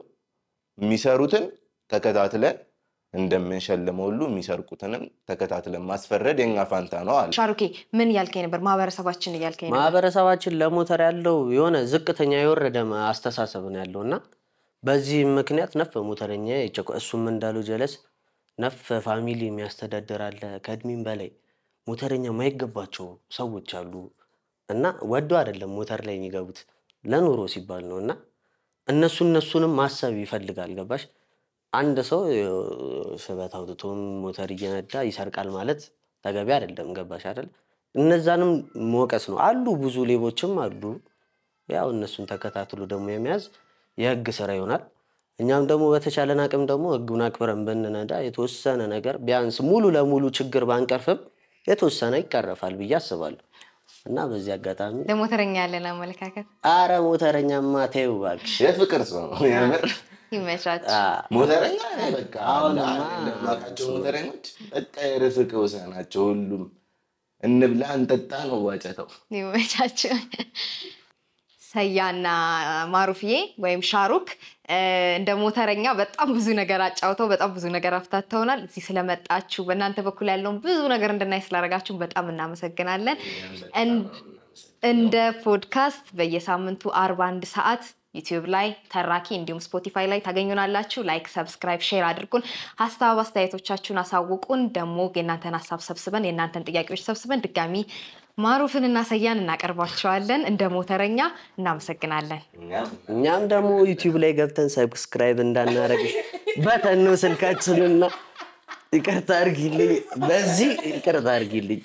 የሚሰሩትን ተከታትለን እንደምንሸልመው ሁሉ የሚሰርቁትንም ተከታትለን ማስፈረድ የኛ ፋንታ ነው አለ ሻሩኬ። ምን እያልከኝ ነበር? ማህበረሰባችን እያልከኝ ነበር። ማህበረሰባችን ለሞተር ያለው የሆነ ዝቅተኛ የወረደ አስተሳሰብ ነው ያለው እና በዚህ ምክንያት ነፍ ሞተረኛ የጨቆ እሱም እንዳሉ ጀለስ ነፍ ፋሚሊ አለ ከእድሜም በላይ ሞተረኛ ማይገባቸው ሰዎች አሉ እና ወዶ አይደለም ሞተር ላይ የሚገቡት ለኑሮ ሲባል ነው እና እነሱ እነሱንም ማሰብ ይፈልጋል። ገባሽ? አንድ ሰው ስበት አውጥቶም ሞተር እየነዳ ይሰርቃል ማለት ተገቢ አይደለም። ገባሽ አይደል? እነዛንም መወቀስ ነው። አሉ ብዙ ሌቦችም አሉ። ያው እነሱን ተከታትሎ ደግሞ የመያዝ የህግ ስራ ይሆናል። እኛም ደግሞ በተቻለን አቅም ደግሞ ህጉን አክብረን ብንነዳ የተወሰነ ነገር ቢያንስ ሙሉ ለሙሉ ችግር ባንቀርፍም የተወሰነ ይቀረፋል ብዬ አስባለሁ። እና በዚህ አጋጣሚ ለሞተረኛ ያለን አመለካከት አረ ሞተረኛማ ተይው እባክሽ፣ የፍቅር ሰው የምር ይመቻች። ሞተረኛ በቃ አሁንማቸው ሞተረኞች በቃ የርፍቅ ውሰ ናቸው። ሁሉም እንብላ እንጠጣ ነው ዋጨተው ይመቻቸው። ሰያና ማሩፍዬ ወይም ሻሩክ እንደ ሞተረኛ በጣም ብዙ ነገር አጫውተው በጣም ብዙ ነገር አፍታተውናል። እዚህ ስለመጣችሁ በእናንተ በኩል ያለውን ብዙ ነገር እንድናይ ስላደረጋችሁ በጣም እናመሰግናለን። እንደ ፖድካስት በየሳምንቱ አርባ አንድ ሰዓት ዩቲዩብ ላይ ተራኪ እንዲሁም ስፖቲፋይ ላይ ታገኙናላችሁ። ላይክ፣ ሰብስክራይብ፣ ሼር አድርጉን። ሀሳብ አስተያየቶቻችሁን አሳውቁን። ደግሞ የእናንተን ሀሳብ ሰብስበን የእናንተን ጥያቄዎች ሰብስበን ድጋሚ ማሩፍን እና ሰያን እናቀርባቸዋለን። እንደ ሞተረኛ እናመሰግናለን። እኛም ደግሞ ዩቲዩብ ላይ ገብተን ሰብስክራይብ እንዳናደርግ በተኑ ስልካችንና ይቅርታ አድርጊልኝ፣ በዚህ ይቅርታ አድርጊልኝ።